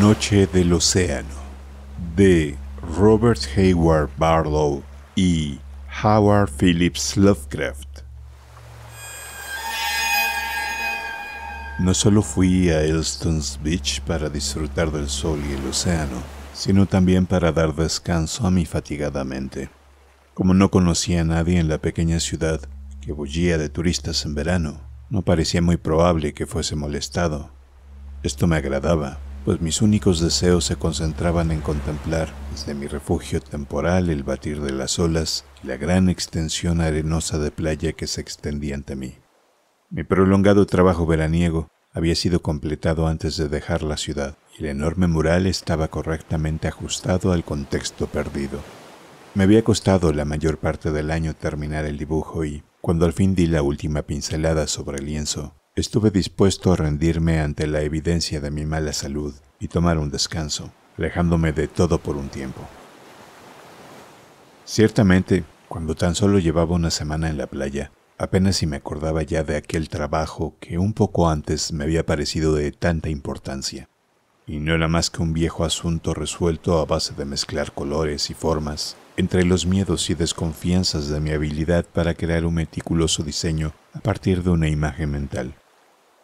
Noche del Océano de Robert Hayward Barlow y Howard Phillips Lovecraft. No solo fui a Elston's Beach para disfrutar del sol y el océano, sino también para dar descanso a mi fatigada mente. Como no conocía a nadie en la pequeña ciudad que bullía de turistas en verano, no parecía muy probable que fuese molestado. Esto me agradaba pues mis únicos deseos se concentraban en contemplar desde mi refugio temporal el batir de las olas y la gran extensión arenosa de playa que se extendía ante mí. Mi prolongado trabajo veraniego había sido completado antes de dejar la ciudad y el enorme mural estaba correctamente ajustado al contexto perdido. Me había costado la mayor parte del año terminar el dibujo y, cuando al fin di la última pincelada sobre el lienzo, Estuve dispuesto a rendirme ante la evidencia de mi mala salud y tomar un descanso, alejándome de todo por un tiempo. Ciertamente, cuando tan solo llevaba una semana en la playa, apenas si me acordaba ya de aquel trabajo que un poco antes me había parecido de tanta importancia, y no era más que un viejo asunto resuelto a base de mezclar colores y formas entre los miedos y desconfianzas de mi habilidad para crear un meticuloso diseño a partir de una imagen mental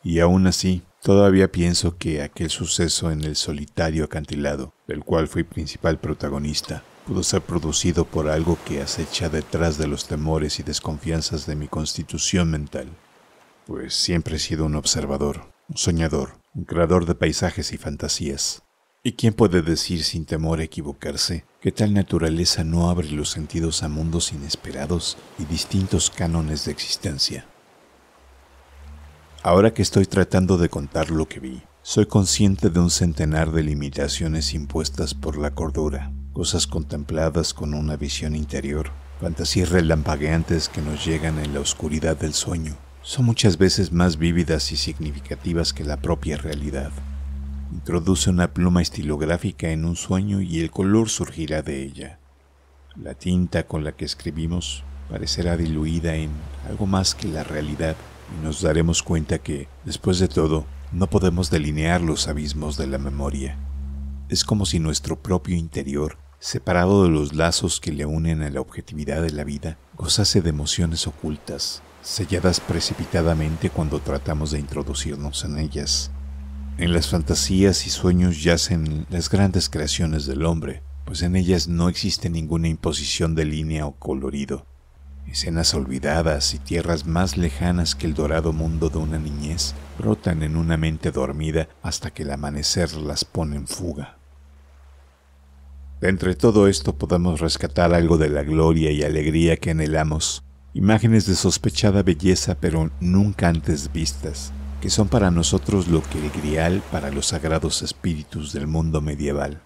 y aún así todavía pienso que aquel suceso en el solitario acantilado, del cual fui principal protagonista, pudo ser producido por algo que acecha detrás de los temores y desconfianzas de mi constitución mental, pues siempre he sido un observador, un soñador, un creador de paisajes y fantasías. ¿Y quién puede decir sin temor a equivocarse que tal naturaleza no abre los sentidos a mundos inesperados y distintos cánones de existencia? Ahora que estoy tratando de contar lo que vi, soy consciente de un centenar de limitaciones impuestas por la cordura, cosas contempladas con una visión interior, fantasías relampagueantes que nos llegan en la oscuridad del sueño. Son muchas veces más vívidas y significativas que la propia realidad. Introduce una pluma estilográfica en un sueño y el color surgirá de ella. La tinta con la que escribimos parecerá diluida en algo más que la realidad y nos daremos cuenta que, después de todo, no podemos delinear los abismos de la memoria. Es como si nuestro propio interior, separado de los lazos que le unen a la objetividad de la vida, gozase de emociones ocultas, selladas precipitadamente cuando tratamos de introducirnos en ellas. En las fantasías y sueños yacen las grandes creaciones del hombre, pues en ellas no existe ninguna imposición de línea o colorido, Escenas olvidadas y tierras más lejanas que el dorado mundo de una niñez brotan en una mente dormida hasta que el amanecer las pone en fuga. De entre todo esto podemos rescatar algo de la gloria y alegría que anhelamos, imágenes de sospechada belleza pero nunca antes vistas, que son para nosotros lo que el grial para los sagrados espíritus del mundo medieval.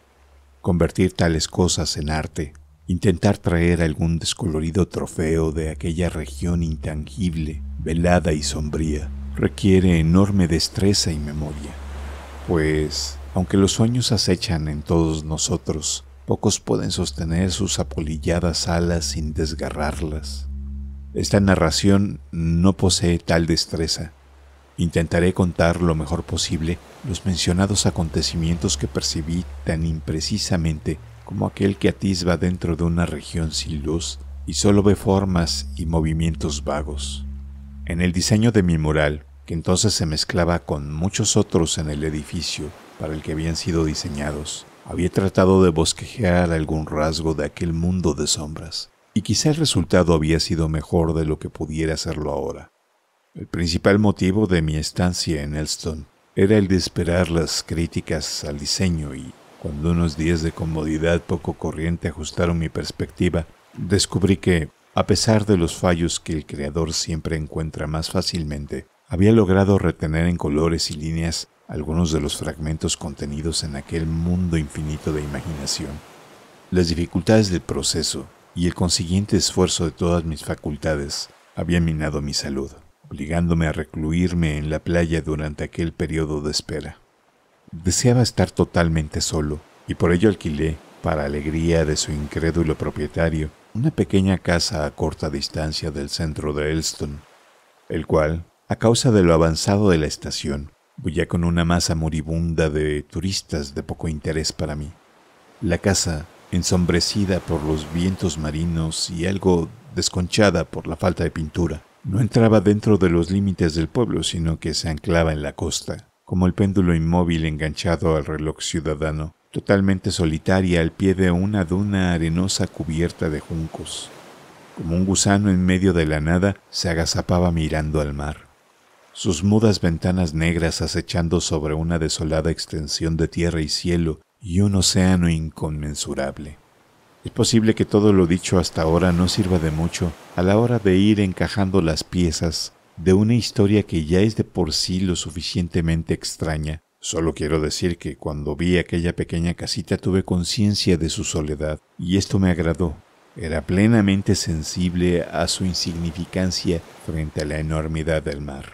Convertir tales cosas en arte intentar traer algún descolorido trofeo de aquella región intangible, velada y sombría, requiere enorme destreza y memoria, pues, aunque los sueños acechan en todos nosotros, pocos pueden sostener sus apolilladas alas sin desgarrarlas. Esta narración no posee tal destreza. Intentaré contar lo mejor posible los mencionados acontecimientos que percibí tan imprecisamente como aquel que atisba dentro de una región sin luz y solo ve formas y movimientos vagos. En el diseño de mi mural, que entonces se mezclaba con muchos otros en el edificio para el que habían sido diseñados, había tratado de bosquejear algún rasgo de aquel mundo de sombras, y quizá el resultado había sido mejor de lo que pudiera hacerlo ahora. El principal motivo de mi estancia en Elston era el de esperar las críticas al diseño y cuando unos días de comodidad poco corriente ajustaron mi perspectiva, descubrí que, a pesar de los fallos que el creador siempre encuentra más fácilmente, había logrado retener en colores y líneas algunos de los fragmentos contenidos en aquel mundo infinito de imaginación. Las dificultades del proceso y el consiguiente esfuerzo de todas mis facultades habían minado mi salud, obligándome a recluirme en la playa durante aquel periodo de espera. Deseaba estar totalmente solo y por ello alquilé, para alegría de su incrédulo propietario, una pequeña casa a corta distancia del centro de Elston, el cual, a causa de lo avanzado de la estación, bullía con una masa moribunda de turistas de poco interés para mí. La casa, ensombrecida por los vientos marinos y algo desconchada por la falta de pintura, no entraba dentro de los límites del pueblo, sino que se anclaba en la costa, como el péndulo inmóvil enganchado al reloj ciudadano, totalmente solitaria al pie de una duna arenosa cubierta de juncos. Como un gusano en medio de la nada, se agazapaba mirando al mar. Sus mudas ventanas negras acechando sobre una desolada extensión de tierra y cielo y un océano inconmensurable. Es posible que todo lo dicho hasta ahora no sirva de mucho a la hora de ir encajando las piezas de una historia que ya es de por sí lo suficientemente extraña. Solo quiero decir que cuando vi aquella pequeña casita tuve conciencia de su soledad, y esto me agradó. Era plenamente sensible a su insignificancia frente a la enormidad del mar.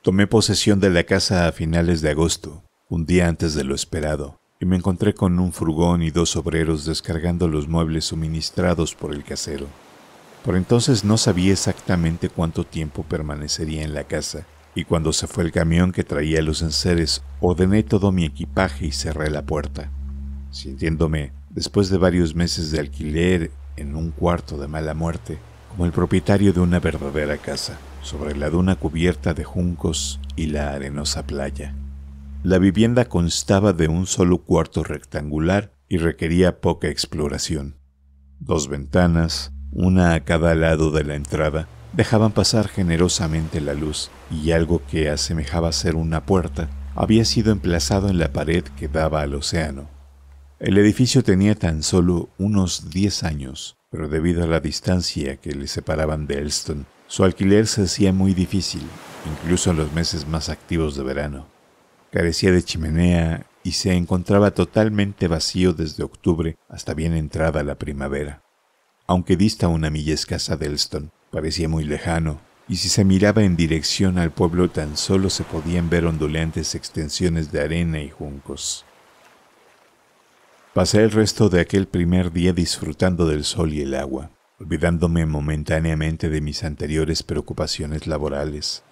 Tomé posesión de la casa a finales de agosto, un día antes de lo esperado, y me encontré con un furgón y dos obreros descargando los muebles suministrados por el casero. Por entonces no sabía exactamente cuánto tiempo permanecería en la casa, y cuando se fue el camión que traía los enseres, ordené todo mi equipaje y cerré la puerta. Sintiéndome, después de varios meses de alquiler en un cuarto de mala muerte, como el propietario de una verdadera casa, sobre la duna cubierta de juncos y la arenosa playa. La vivienda constaba de un solo cuarto rectangular y requería poca exploración. Dos ventanas, una a cada lado de la entrada, dejaban pasar generosamente la luz, y algo que asemejaba ser una puerta había sido emplazado en la pared que daba al océano. El edificio tenía tan solo unos diez años, pero debido a la distancia que le separaban de Elston, su alquiler se hacía muy difícil, incluso en los meses más activos de verano. Carecía de chimenea y se encontraba totalmente vacío desde octubre hasta bien entrada la primavera aunque dista una milla escasa de Elston. Parecía muy lejano, y si se miraba en dirección al pueblo tan solo se podían ver ondulantes extensiones de arena y juncos. Pasé el resto de aquel primer día disfrutando del sol y el agua, olvidándome momentáneamente de mis anteriores preocupaciones laborales,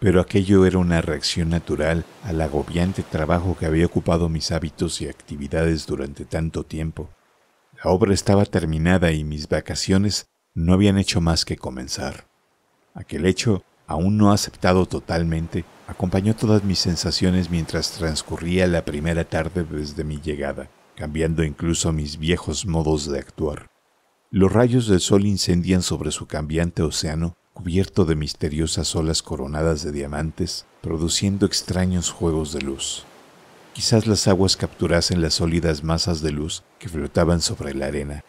pero aquello era una reacción natural al agobiante trabajo que había ocupado mis hábitos y actividades durante tanto tiempo. La obra estaba terminada y mis vacaciones no habían hecho más que comenzar. Aquel hecho, aún no aceptado totalmente, acompañó todas mis sensaciones mientras transcurría la primera tarde desde mi llegada, cambiando incluso mis viejos modos de actuar. Los rayos del sol incendian sobre su cambiante océano, cubierto de misteriosas olas coronadas de diamantes, produciendo extraños juegos de luz. Quizás las aguas capturasen las sólidas masas de luz que flotaban sobre la arena.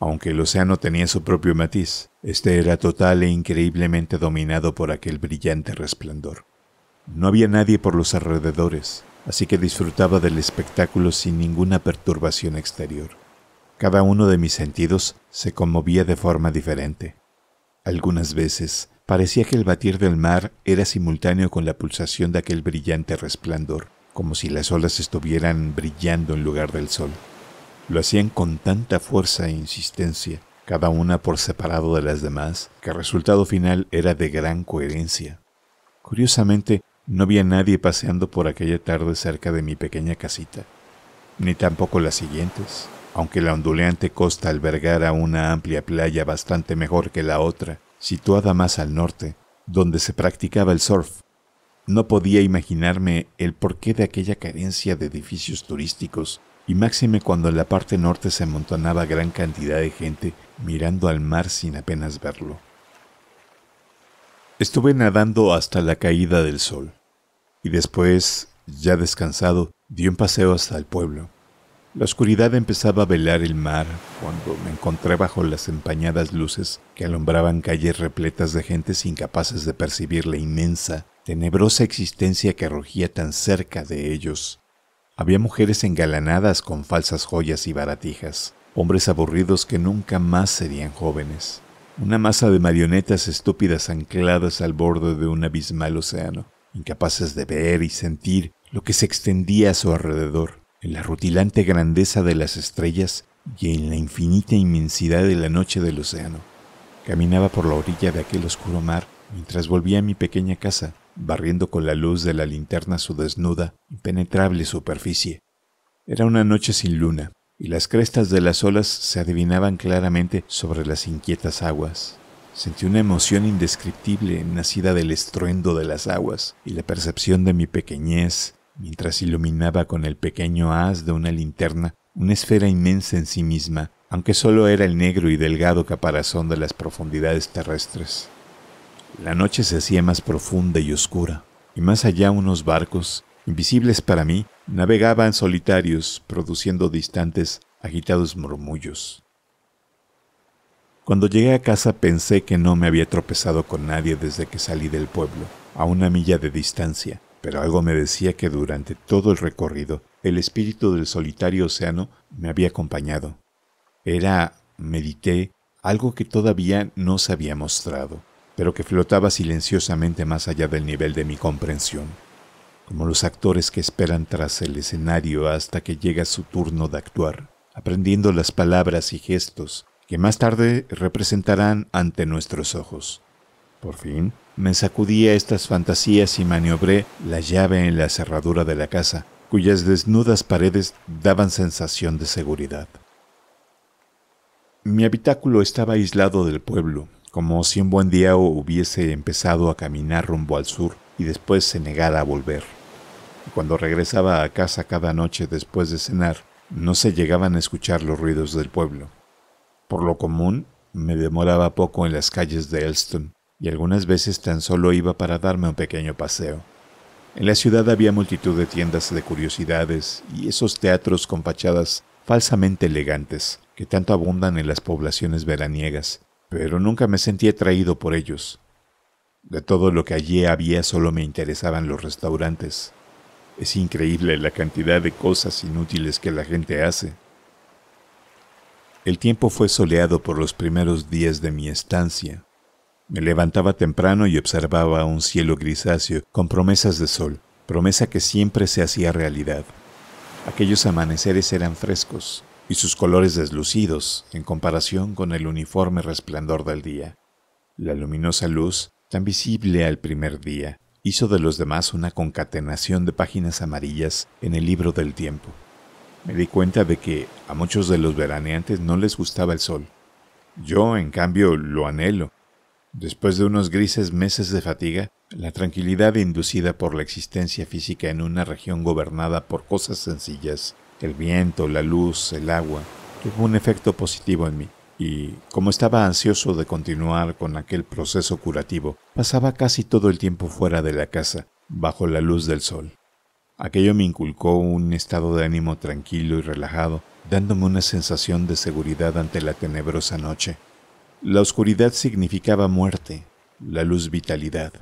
Aunque el océano tenía su propio matiz, este era total e increíblemente dominado por aquel brillante resplandor. No había nadie por los alrededores, así que disfrutaba del espectáculo sin ninguna perturbación exterior. Cada uno de mis sentidos se conmovía de forma diferente. Algunas veces parecía que el batir del mar era simultáneo con la pulsación de aquel brillante resplandor, como si las olas estuvieran brillando en lugar del sol. Lo hacían con tanta fuerza e insistencia, cada una por separado de las demás, que el resultado final era de gran coherencia. Curiosamente, no había nadie paseando por aquella tarde cerca de mi pequeña casita, ni tampoco las siguientes, aunque la onduleante costa albergara una amplia playa bastante mejor que la otra, situada más al norte, donde se practicaba el surf, no podía imaginarme el porqué de aquella carencia de edificios turísticos, y máxime cuando en la parte norte se amontonaba gran cantidad de gente mirando al mar sin apenas verlo. Estuve nadando hasta la caída del sol, y después, ya descansado, di un paseo hasta el pueblo. La oscuridad empezaba a velar el mar cuando me encontré bajo las empañadas luces que alumbraban calles repletas de gentes incapaces de percibir la inmensa tenebrosa existencia que rugía tan cerca de ellos. Había mujeres engalanadas con falsas joyas y baratijas, hombres aburridos que nunca más serían jóvenes, una masa de marionetas estúpidas ancladas al borde de un abismal océano, incapaces de ver y sentir lo que se extendía a su alrededor, en la rutilante grandeza de las estrellas y en la infinita inmensidad de la noche del océano. Caminaba por la orilla de aquel oscuro mar mientras volvía a mi pequeña casa, barriendo con la luz de la linterna su desnuda, impenetrable superficie. Era una noche sin luna, y las crestas de las olas se adivinaban claramente sobre las inquietas aguas. Sentí una emoción indescriptible nacida del estruendo de las aguas y la percepción de mi pequeñez mientras iluminaba con el pequeño haz de una linterna una esfera inmensa en sí misma, aunque solo era el negro y delgado caparazón de las profundidades terrestres. La noche se hacía más profunda y oscura, y más allá unos barcos, invisibles para mí, navegaban solitarios, produciendo distantes, agitados murmullos. Cuando llegué a casa pensé que no me había tropezado con nadie desde que salí del pueblo, a una milla de distancia, pero algo me decía que durante todo el recorrido el espíritu del solitario océano me había acompañado. Era, medité, algo que todavía no se había mostrado pero que flotaba silenciosamente más allá del nivel de mi comprensión, como los actores que esperan tras el escenario hasta que llega su turno de actuar, aprendiendo las palabras y gestos que más tarde representarán ante nuestros ojos. Por fin, me a estas fantasías y maniobré la llave en la cerradura de la casa, cuyas desnudas paredes daban sensación de seguridad. Mi habitáculo estaba aislado del pueblo, como si un buen día hubiese empezado a caminar rumbo al sur y después se negara a volver. Cuando regresaba a casa cada noche después de cenar, no se llegaban a escuchar los ruidos del pueblo. Por lo común, me demoraba poco en las calles de Elston, y algunas veces tan solo iba para darme un pequeño paseo. En la ciudad había multitud de tiendas de curiosidades y esos teatros con fachadas falsamente elegantes que tanto abundan en las poblaciones veraniegas, pero nunca me sentí atraído por ellos. De todo lo que allí había solo me interesaban los restaurantes. Es increíble la cantidad de cosas inútiles que la gente hace. El tiempo fue soleado por los primeros días de mi estancia. Me levantaba temprano y observaba un cielo grisáceo con promesas de sol, promesa que siempre se hacía realidad. Aquellos amaneceres eran frescos, y sus colores deslucidos en comparación con el uniforme resplandor del día. La luminosa luz, tan visible al primer día, hizo de los demás una concatenación de páginas amarillas en el libro del tiempo. Me di cuenta de que a muchos de los veraneantes no les gustaba el sol. Yo, en cambio, lo anhelo. Después de unos grises meses de fatiga, la tranquilidad inducida por la existencia física en una región gobernada por cosas sencillas el viento, la luz, el agua, tuvo un efecto positivo en mí, y como estaba ansioso de continuar con aquel proceso curativo, pasaba casi todo el tiempo fuera de la casa, bajo la luz del sol. Aquello me inculcó un estado de ánimo tranquilo y relajado, dándome una sensación de seguridad ante la tenebrosa noche. La oscuridad significaba muerte, la luz vitalidad.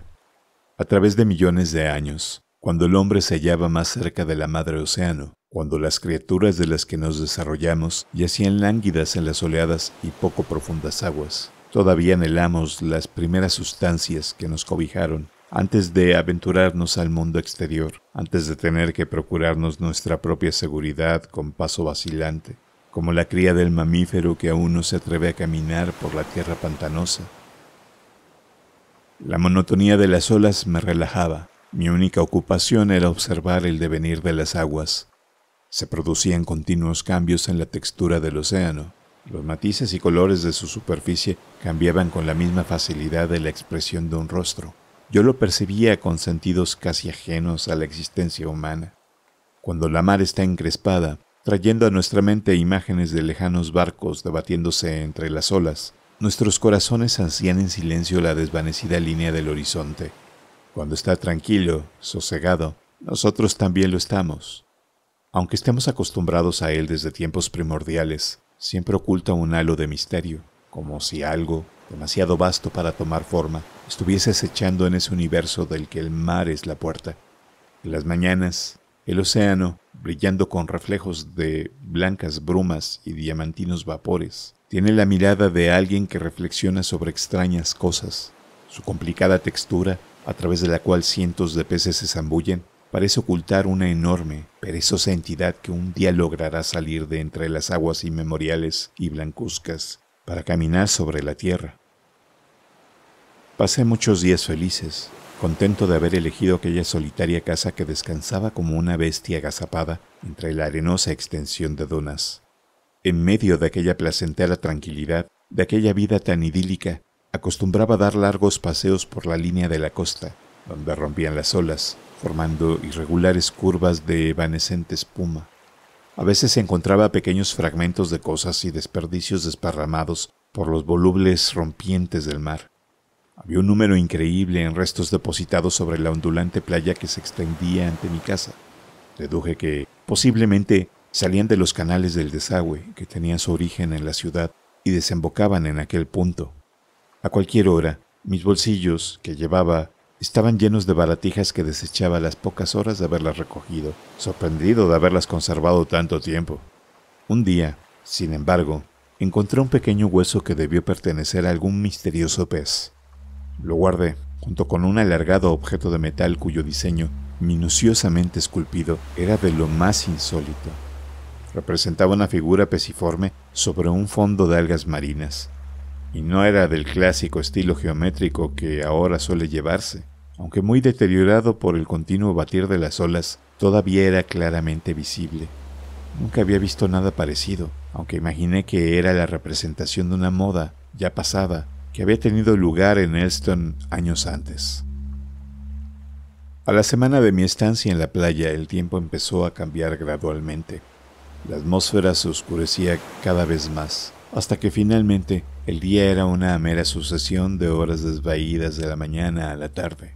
A través de millones de años, cuando el hombre se hallaba más cerca de la madre océano, cuando las criaturas de las que nos desarrollamos yacían lánguidas en las oleadas y poco profundas aguas. Todavía anhelamos las primeras sustancias que nos cobijaron antes de aventurarnos al mundo exterior, antes de tener que procurarnos nuestra propia seguridad con paso vacilante, como la cría del mamífero que aún no se atreve a caminar por la tierra pantanosa. La monotonía de las olas me relajaba. Mi única ocupación era observar el devenir de las aguas, se producían continuos cambios en la textura del océano. Los matices y colores de su superficie cambiaban con la misma facilidad de la expresión de un rostro. Yo lo percibía con sentidos casi ajenos a la existencia humana. Cuando la mar está encrespada, trayendo a nuestra mente imágenes de lejanos barcos debatiéndose entre las olas, nuestros corazones ansían en silencio la desvanecida línea del horizonte. Cuando está tranquilo, sosegado, nosotros también lo estamos aunque estemos acostumbrados a él desde tiempos primordiales, siempre oculta un halo de misterio, como si algo, demasiado vasto para tomar forma, estuviese acechando en ese universo del que el mar es la puerta. En las mañanas, el océano, brillando con reflejos de blancas brumas y diamantinos vapores, tiene la mirada de alguien que reflexiona sobre extrañas cosas. Su complicada textura, a través de la cual cientos de peces se zambullen, parece ocultar una enorme, perezosa entidad que un día logrará salir de entre las aguas inmemoriales y blancuzcas para caminar sobre la tierra. Pasé muchos días felices, contento de haber elegido aquella solitaria casa que descansaba como una bestia agazapada entre la arenosa extensión de dunas. En medio de aquella placentera tranquilidad, de aquella vida tan idílica, acostumbraba dar largos paseos por la línea de la costa, donde rompían las olas, formando irregulares curvas de evanescente espuma. A veces se encontraba pequeños fragmentos de cosas y desperdicios desparramados por los volubles rompientes del mar. Había un número increíble en restos depositados sobre la ondulante playa que se extendía ante mi casa. Deduje que posiblemente salían de los canales del desagüe que tenían su origen en la ciudad y desembocaban en aquel punto. A cualquier hora, mis bolsillos, que llevaba Estaban llenos de baratijas que desechaba las pocas horas de haberlas recogido, sorprendido de haberlas conservado tanto tiempo. Un día, sin embargo, encontré un pequeño hueso que debió pertenecer a algún misterioso pez. Lo guardé, junto con un alargado objeto de metal cuyo diseño, minuciosamente esculpido, era de lo más insólito. Representaba una figura pesiforme sobre un fondo de algas marinas, y no era del clásico estilo geométrico que ahora suele llevarse. Aunque muy deteriorado por el continuo batir de las olas, todavía era claramente visible. Nunca había visto nada parecido, aunque imaginé que era la representación de una moda ya pasada que había tenido lugar en Elston años antes. A la semana de mi estancia en la playa el tiempo empezó a cambiar gradualmente. La atmósfera se oscurecía cada vez más, hasta que finalmente el día era una mera sucesión de horas desvaídas de la mañana a la tarde.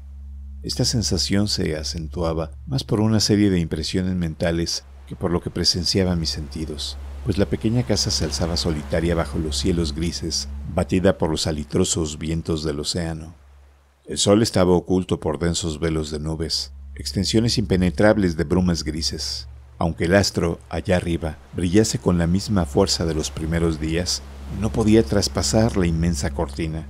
Esta sensación se acentuaba más por una serie de impresiones mentales que por lo que presenciaba mis sentidos, pues la pequeña casa se alzaba solitaria bajo los cielos grises, batida por los alitrosos vientos del océano. El sol estaba oculto por densos velos de nubes, extensiones impenetrables de brumas grises. Aunque el astro, allá arriba, brillase con la misma fuerza de los primeros días, no podía traspasar la inmensa cortina.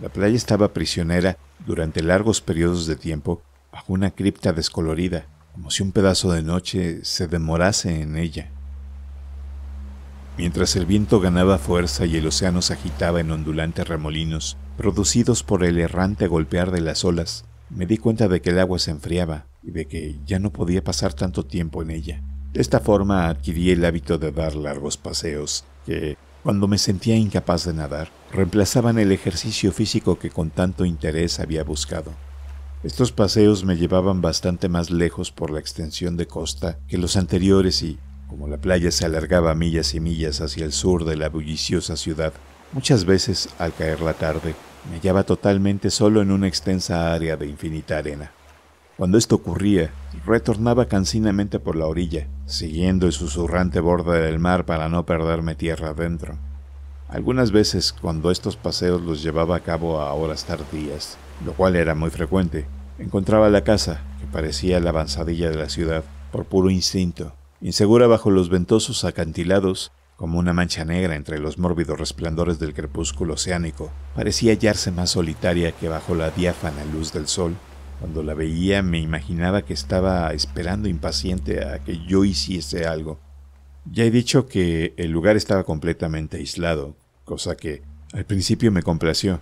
La playa estaba prisionera durante largos periodos de tiempo bajo una cripta descolorida, como si un pedazo de noche se demorase en ella. Mientras el viento ganaba fuerza y el océano se agitaba en ondulantes remolinos, producidos por el errante golpear de las olas, me di cuenta de que el agua se enfriaba y de que ya no podía pasar tanto tiempo en ella. De esta forma adquirí el hábito de dar largos paseos, que cuando me sentía incapaz de nadar, reemplazaban el ejercicio físico que con tanto interés había buscado. Estos paseos me llevaban bastante más lejos por la extensión de costa que los anteriores y, como la playa se alargaba millas y millas hacia el sur de la bulliciosa ciudad, muchas veces, al caer la tarde, me hallaba totalmente solo en una extensa área de infinita arena. Cuando esto ocurría, retornaba cansinamente por la orilla, siguiendo el susurrante borde del mar para no perderme tierra adentro. Algunas veces cuando estos paseos los llevaba a cabo a horas tardías, lo cual era muy frecuente, encontraba la casa, que parecía la avanzadilla de la ciudad, por puro instinto, insegura bajo los ventosos acantilados, como una mancha negra entre los mórbidos resplandores del crepúsculo oceánico, parecía hallarse más solitaria que bajo la diáfana luz del sol, cuando la veía me imaginaba que estaba esperando impaciente a que yo hiciese algo. Ya he dicho que el lugar estaba completamente aislado, cosa que al principio me complació,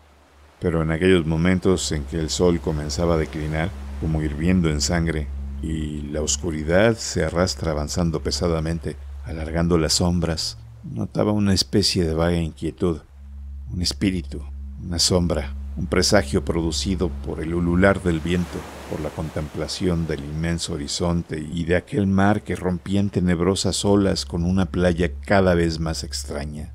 pero en aquellos momentos en que el sol comenzaba a declinar, como hirviendo en sangre, y la oscuridad se arrastra avanzando pesadamente, alargando las sombras, notaba una especie de vaga inquietud, un espíritu, una sombra, un presagio producido por el ulular del viento, por la contemplación del inmenso horizonte y de aquel mar que rompía en tenebrosas olas con una playa cada vez más extraña.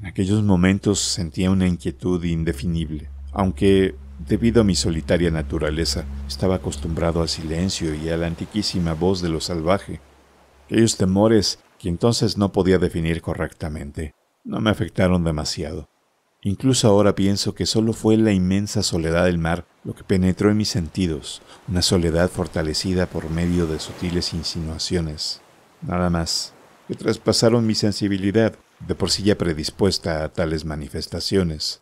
En aquellos momentos sentía una inquietud indefinible, aunque, debido a mi solitaria naturaleza, estaba acostumbrado al silencio y a la antiquísima voz de lo salvaje. Aquellos temores que entonces no podía definir correctamente no me afectaron demasiado. Incluso ahora pienso que solo fue la inmensa soledad del mar lo que penetró en mis sentidos, una soledad fortalecida por medio de sutiles insinuaciones, nada más, que traspasaron mi sensibilidad, de por sí ya predispuesta a tales manifestaciones.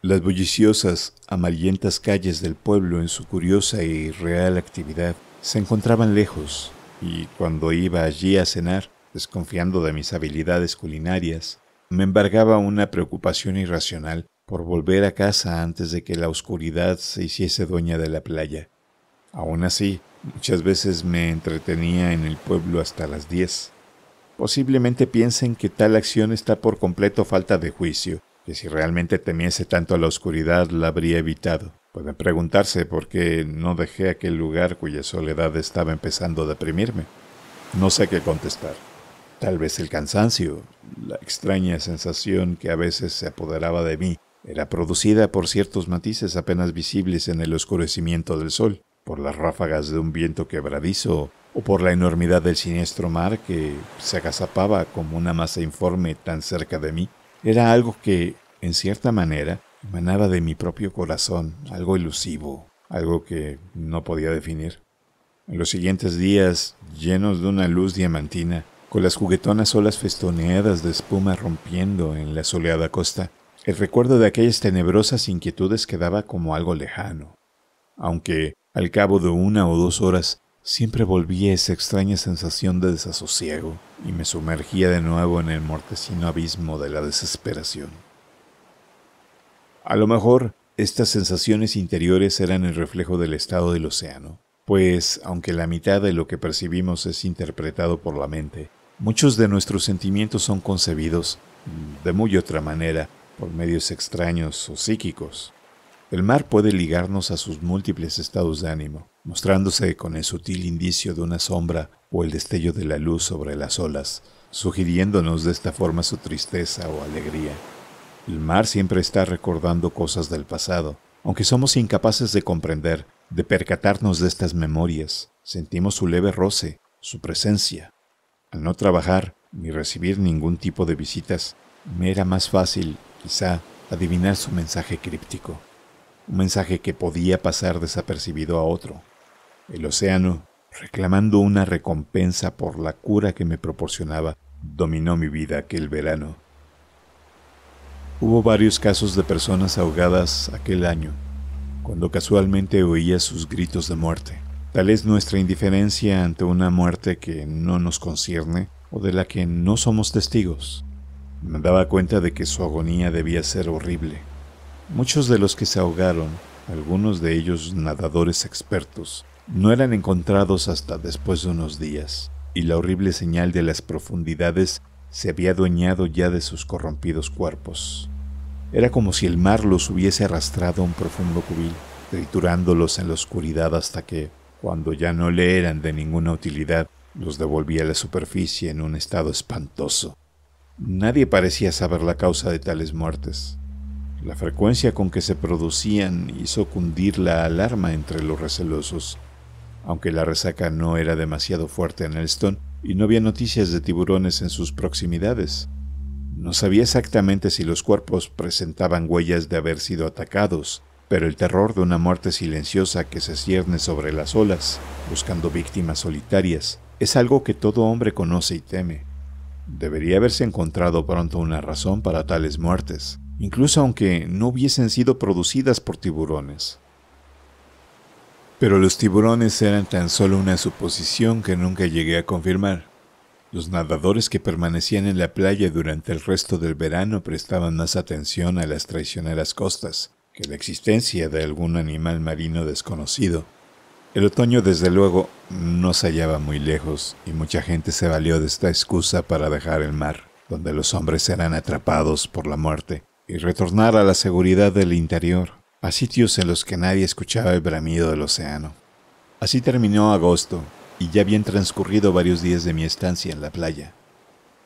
Las bulliciosas, amarillentas calles del pueblo en su curiosa y e real actividad se encontraban lejos, y cuando iba allí a cenar, desconfiando de mis habilidades culinarias, me embargaba una preocupación irracional por volver a casa antes de que la oscuridad se hiciese dueña de la playa. Aún así, muchas veces me entretenía en el pueblo hasta las diez. Posiblemente piensen que tal acción está por completo falta de juicio, que si realmente temiese tanto a la oscuridad la habría evitado. Pueden preguntarse por qué no dejé aquel lugar cuya soledad estaba empezando a deprimirme. No sé qué contestar. Tal vez el cansancio, la extraña sensación que a veces se apoderaba de mí, era producida por ciertos matices apenas visibles en el oscurecimiento del sol, por las ráfagas de un viento quebradizo o por la enormidad del siniestro mar que se agazapaba como una masa informe tan cerca de mí. Era algo que, en cierta manera, emanaba de mi propio corazón, algo elusivo, algo que no podía definir. En los siguientes días, llenos de una luz diamantina, con las juguetonas olas festoneadas de espuma rompiendo en la soleada costa, el recuerdo de aquellas tenebrosas inquietudes quedaba como algo lejano, aunque al cabo de una o dos horas siempre volvía esa extraña sensación de desasosiego y me sumergía de nuevo en el mortecino abismo de la desesperación. A lo mejor estas sensaciones interiores eran el reflejo del estado del océano, pues aunque la mitad de lo que percibimos es interpretado por la mente, Muchos de nuestros sentimientos son concebidos de muy otra manera, por medios extraños o psíquicos. El mar puede ligarnos a sus múltiples estados de ánimo, mostrándose con el sutil indicio de una sombra o el destello de la luz sobre las olas, sugiriéndonos de esta forma su tristeza o alegría. El mar siempre está recordando cosas del pasado, aunque somos incapaces de comprender, de percatarnos de estas memorias, sentimos su leve roce, su presencia, al no trabajar ni recibir ningún tipo de visitas, me era más fácil, quizá, adivinar su mensaje críptico. Un mensaje que podía pasar desapercibido a otro. El océano, reclamando una recompensa por la cura que me proporcionaba, dominó mi vida aquel verano. Hubo varios casos de personas ahogadas aquel año, cuando casualmente oía sus gritos de muerte. Tal es nuestra indiferencia ante una muerte que no nos concierne o de la que no somos testigos. Me daba cuenta de que su agonía debía ser horrible. Muchos de los que se ahogaron, algunos de ellos nadadores expertos, no eran encontrados hasta después de unos días, y la horrible señal de las profundidades se había adueñado ya de sus corrompidos cuerpos. Era como si el mar los hubiese arrastrado a un profundo cubil, triturándolos en la oscuridad hasta que, cuando ya no le eran de ninguna utilidad, los devolvía a la superficie en un estado espantoso. Nadie parecía saber la causa de tales muertes. La frecuencia con que se producían hizo cundir la alarma entre los recelosos. Aunque la resaca no era demasiado fuerte en el Stone y no había noticias de tiburones en sus proximidades, no sabía exactamente si los cuerpos presentaban huellas de haber sido atacados pero el terror de una muerte silenciosa que se cierne sobre las olas, buscando víctimas solitarias, es algo que todo hombre conoce y teme. Debería haberse encontrado pronto una razón para tales muertes, incluso aunque no hubiesen sido producidas por tiburones. Pero los tiburones eran tan solo una suposición que nunca llegué a confirmar. Los nadadores que permanecían en la playa durante el resto del verano prestaban más atención a las traicioneras costas, que la existencia de algún animal marino desconocido. El otoño, desde luego, no se hallaba muy lejos y mucha gente se valió de esta excusa para dejar el mar, donde los hombres eran atrapados por la muerte, y retornar a la seguridad del interior, a sitios en los que nadie escuchaba el bramido del océano. Así terminó agosto, y ya habían transcurrido varios días de mi estancia en la playa.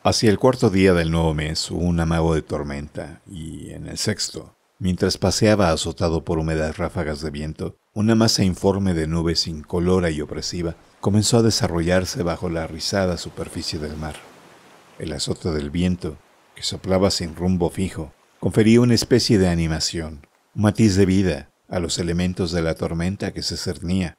Hacia el cuarto día del nuevo mes hubo un amago de tormenta, y en el sexto Mientras paseaba azotado por húmedas ráfagas de viento, una masa informe de nubes incolora y opresiva comenzó a desarrollarse bajo la rizada superficie del mar. El azote del viento, que soplaba sin rumbo fijo, confería una especie de animación, un matiz de vida a los elementos de la tormenta que se cernía.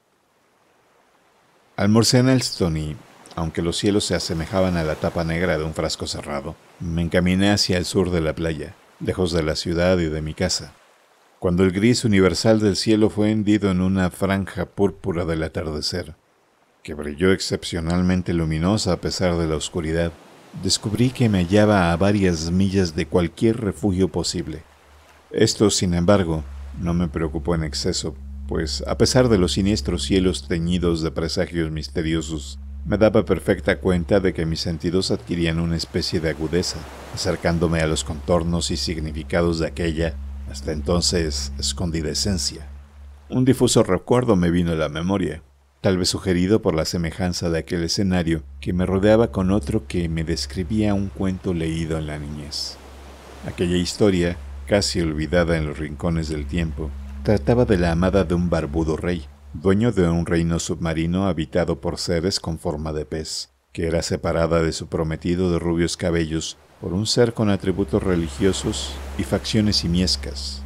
Almorcé en y, aunque los cielos se asemejaban a la tapa negra de un frasco cerrado, me encaminé hacia el sur de la playa, lejos de la ciudad y de mi casa, cuando el gris universal del cielo fue hendido en una franja púrpura del atardecer, que brilló excepcionalmente luminosa a pesar de la oscuridad, descubrí que me hallaba a varias millas de cualquier refugio posible. Esto, sin embargo, no me preocupó en exceso, pues a pesar de los siniestros cielos teñidos de presagios misteriosos me daba perfecta cuenta de que mis sentidos adquirían una especie de agudeza, acercándome a los contornos y significados de aquella, hasta entonces escondida esencia. Un difuso recuerdo me vino a la memoria, tal vez sugerido por la semejanza de aquel escenario que me rodeaba con otro que me describía un cuento leído en la niñez. Aquella historia, casi olvidada en los rincones del tiempo, trataba de la amada de un barbudo rey, dueño de un reino submarino habitado por seres con forma de pez, que era separada de su prometido de rubios cabellos por un ser con atributos religiosos y facciones simiescas.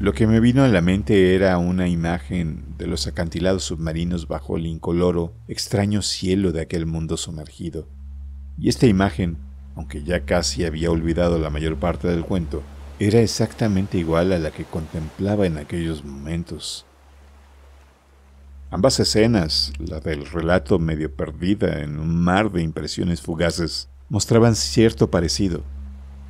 Lo que me vino a la mente era una imagen de los acantilados submarinos bajo el incoloro, extraño cielo de aquel mundo sumergido. Y esta imagen, aunque ya casi había olvidado la mayor parte del cuento, era exactamente igual a la que contemplaba en aquellos momentos. Ambas escenas, la del relato medio perdida en un mar de impresiones fugaces, mostraban cierto parecido.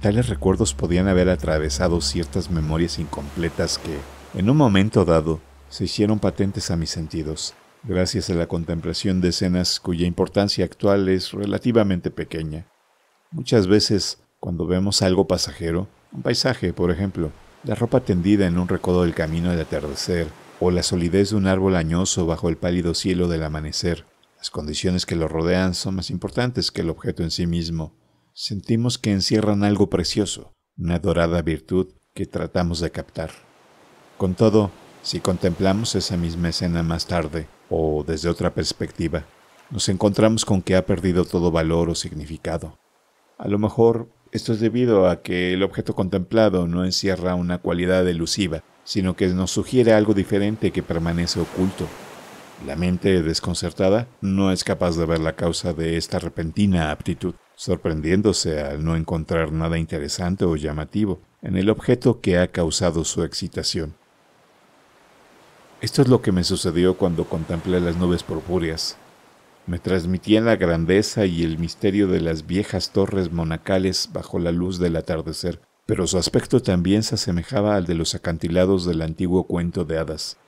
Tales recuerdos podían haber atravesado ciertas memorias incompletas que, en un momento dado, se hicieron patentes a mis sentidos, gracias a la contemplación de escenas cuya importancia actual es relativamente pequeña. Muchas veces, cuando vemos algo pasajero, un paisaje, por ejemplo, la ropa tendida en un recodo del camino al atardecer, o la solidez de un árbol añoso bajo el pálido cielo del amanecer. Las condiciones que lo rodean son más importantes que el objeto en sí mismo. Sentimos que encierran algo precioso, una dorada virtud que tratamos de captar. Con todo, si contemplamos esa misma escena más tarde o desde otra perspectiva, nos encontramos con que ha perdido todo valor o significado. A lo mejor esto es debido a que el objeto contemplado no encierra una cualidad elusiva sino que nos sugiere algo diferente que permanece oculto. La mente desconcertada no es capaz de ver la causa de esta repentina aptitud, sorprendiéndose al no encontrar nada interesante o llamativo en el objeto que ha causado su excitación. Esto es lo que me sucedió cuando contemplé las nubes purpúreas. Me transmitían la grandeza y el misterio de las viejas torres monacales bajo la luz del atardecer pero su aspecto también se asemejaba al de los acantilados del antiguo cuento de hadas.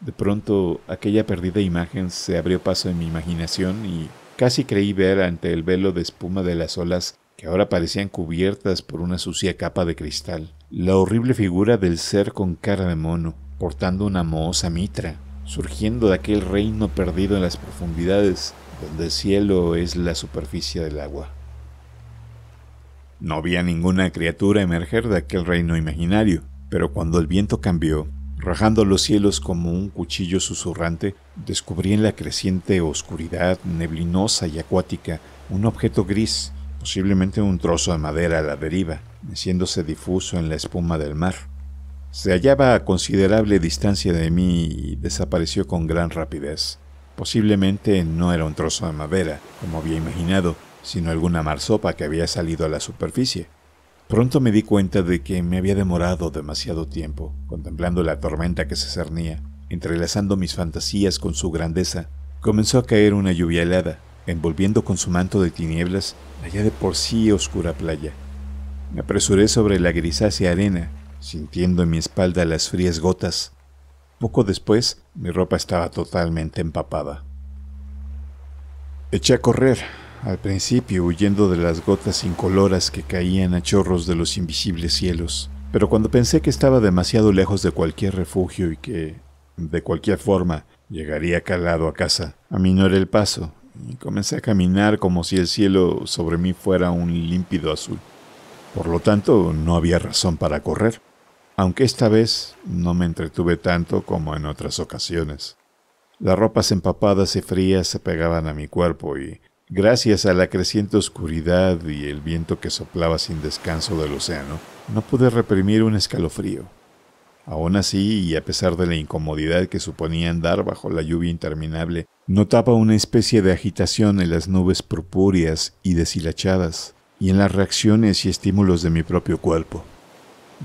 De pronto, aquella perdida imagen se abrió paso en mi imaginación y casi creí ver ante el velo de espuma de las olas que ahora parecían cubiertas por una sucia capa de cristal, la horrible figura del ser con cara de mono, portando una mohosa mitra, surgiendo de aquel reino perdido en las profundidades, donde el cielo es la superficie del agua. No había ninguna criatura emerger de aquel reino imaginario, pero cuando el viento cambió, rajando los cielos como un cuchillo susurrante, descubrí en la creciente oscuridad neblinosa y acuática un objeto gris, posiblemente un trozo de madera a la deriva, meciéndose difuso en la espuma del mar. Se hallaba a considerable distancia de mí y desapareció con gran rapidez. Posiblemente no era un trozo de madera, como había imaginado, sino alguna marsopa que había salido a la superficie. Pronto me di cuenta de que me había demorado demasiado tiempo, contemplando la tormenta que se cernía, entrelazando mis fantasías con su grandeza. Comenzó a caer una lluvia helada, envolviendo con su manto de tinieblas la ya de por sí oscura playa. Me apresuré sobre la grisácea arena, sintiendo en mi espalda las frías gotas. Poco después, mi ropa estaba totalmente empapada. Eché a correr, al principio huyendo de las gotas incoloras que caían a chorros de los invisibles cielos, pero cuando pensé que estaba demasiado lejos de cualquier refugio y que, de cualquier forma, llegaría calado a casa, aminoré el paso y comencé a caminar como si el cielo sobre mí fuera un límpido azul. Por lo tanto, no había razón para correr, aunque esta vez no me entretuve tanto como en otras ocasiones. Las ropas empapadas y frías se pegaban a mi cuerpo y Gracias a la creciente oscuridad y el viento que soplaba sin descanso del océano, no pude reprimir un escalofrío. Aún así, y a pesar de la incomodidad que suponía andar bajo la lluvia interminable, notaba una especie de agitación en las nubes purpúreas y deshilachadas, y en las reacciones y estímulos de mi propio cuerpo.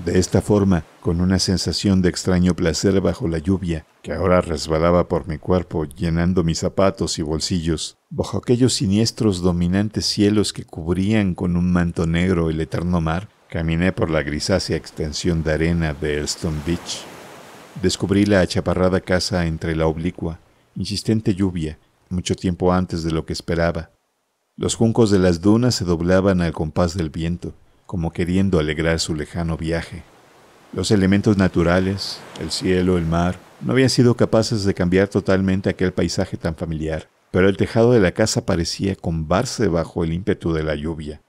De esta forma, con una sensación de extraño placer bajo la lluvia, que ahora resbalaba por mi cuerpo llenando mis zapatos y bolsillos, bajo aquellos siniestros dominantes cielos que cubrían con un manto negro el eterno mar, caminé por la grisácea extensión de arena de Elston Beach. Descubrí la achaparrada casa entre la oblicua, insistente lluvia, mucho tiempo antes de lo que esperaba. Los juncos de las dunas se doblaban al compás del viento como queriendo alegrar su lejano viaje. Los elementos naturales, el cielo, el mar, no habían sido capaces de cambiar totalmente aquel paisaje tan familiar, pero el tejado de la casa parecía combarse bajo el ímpetu de la lluvia.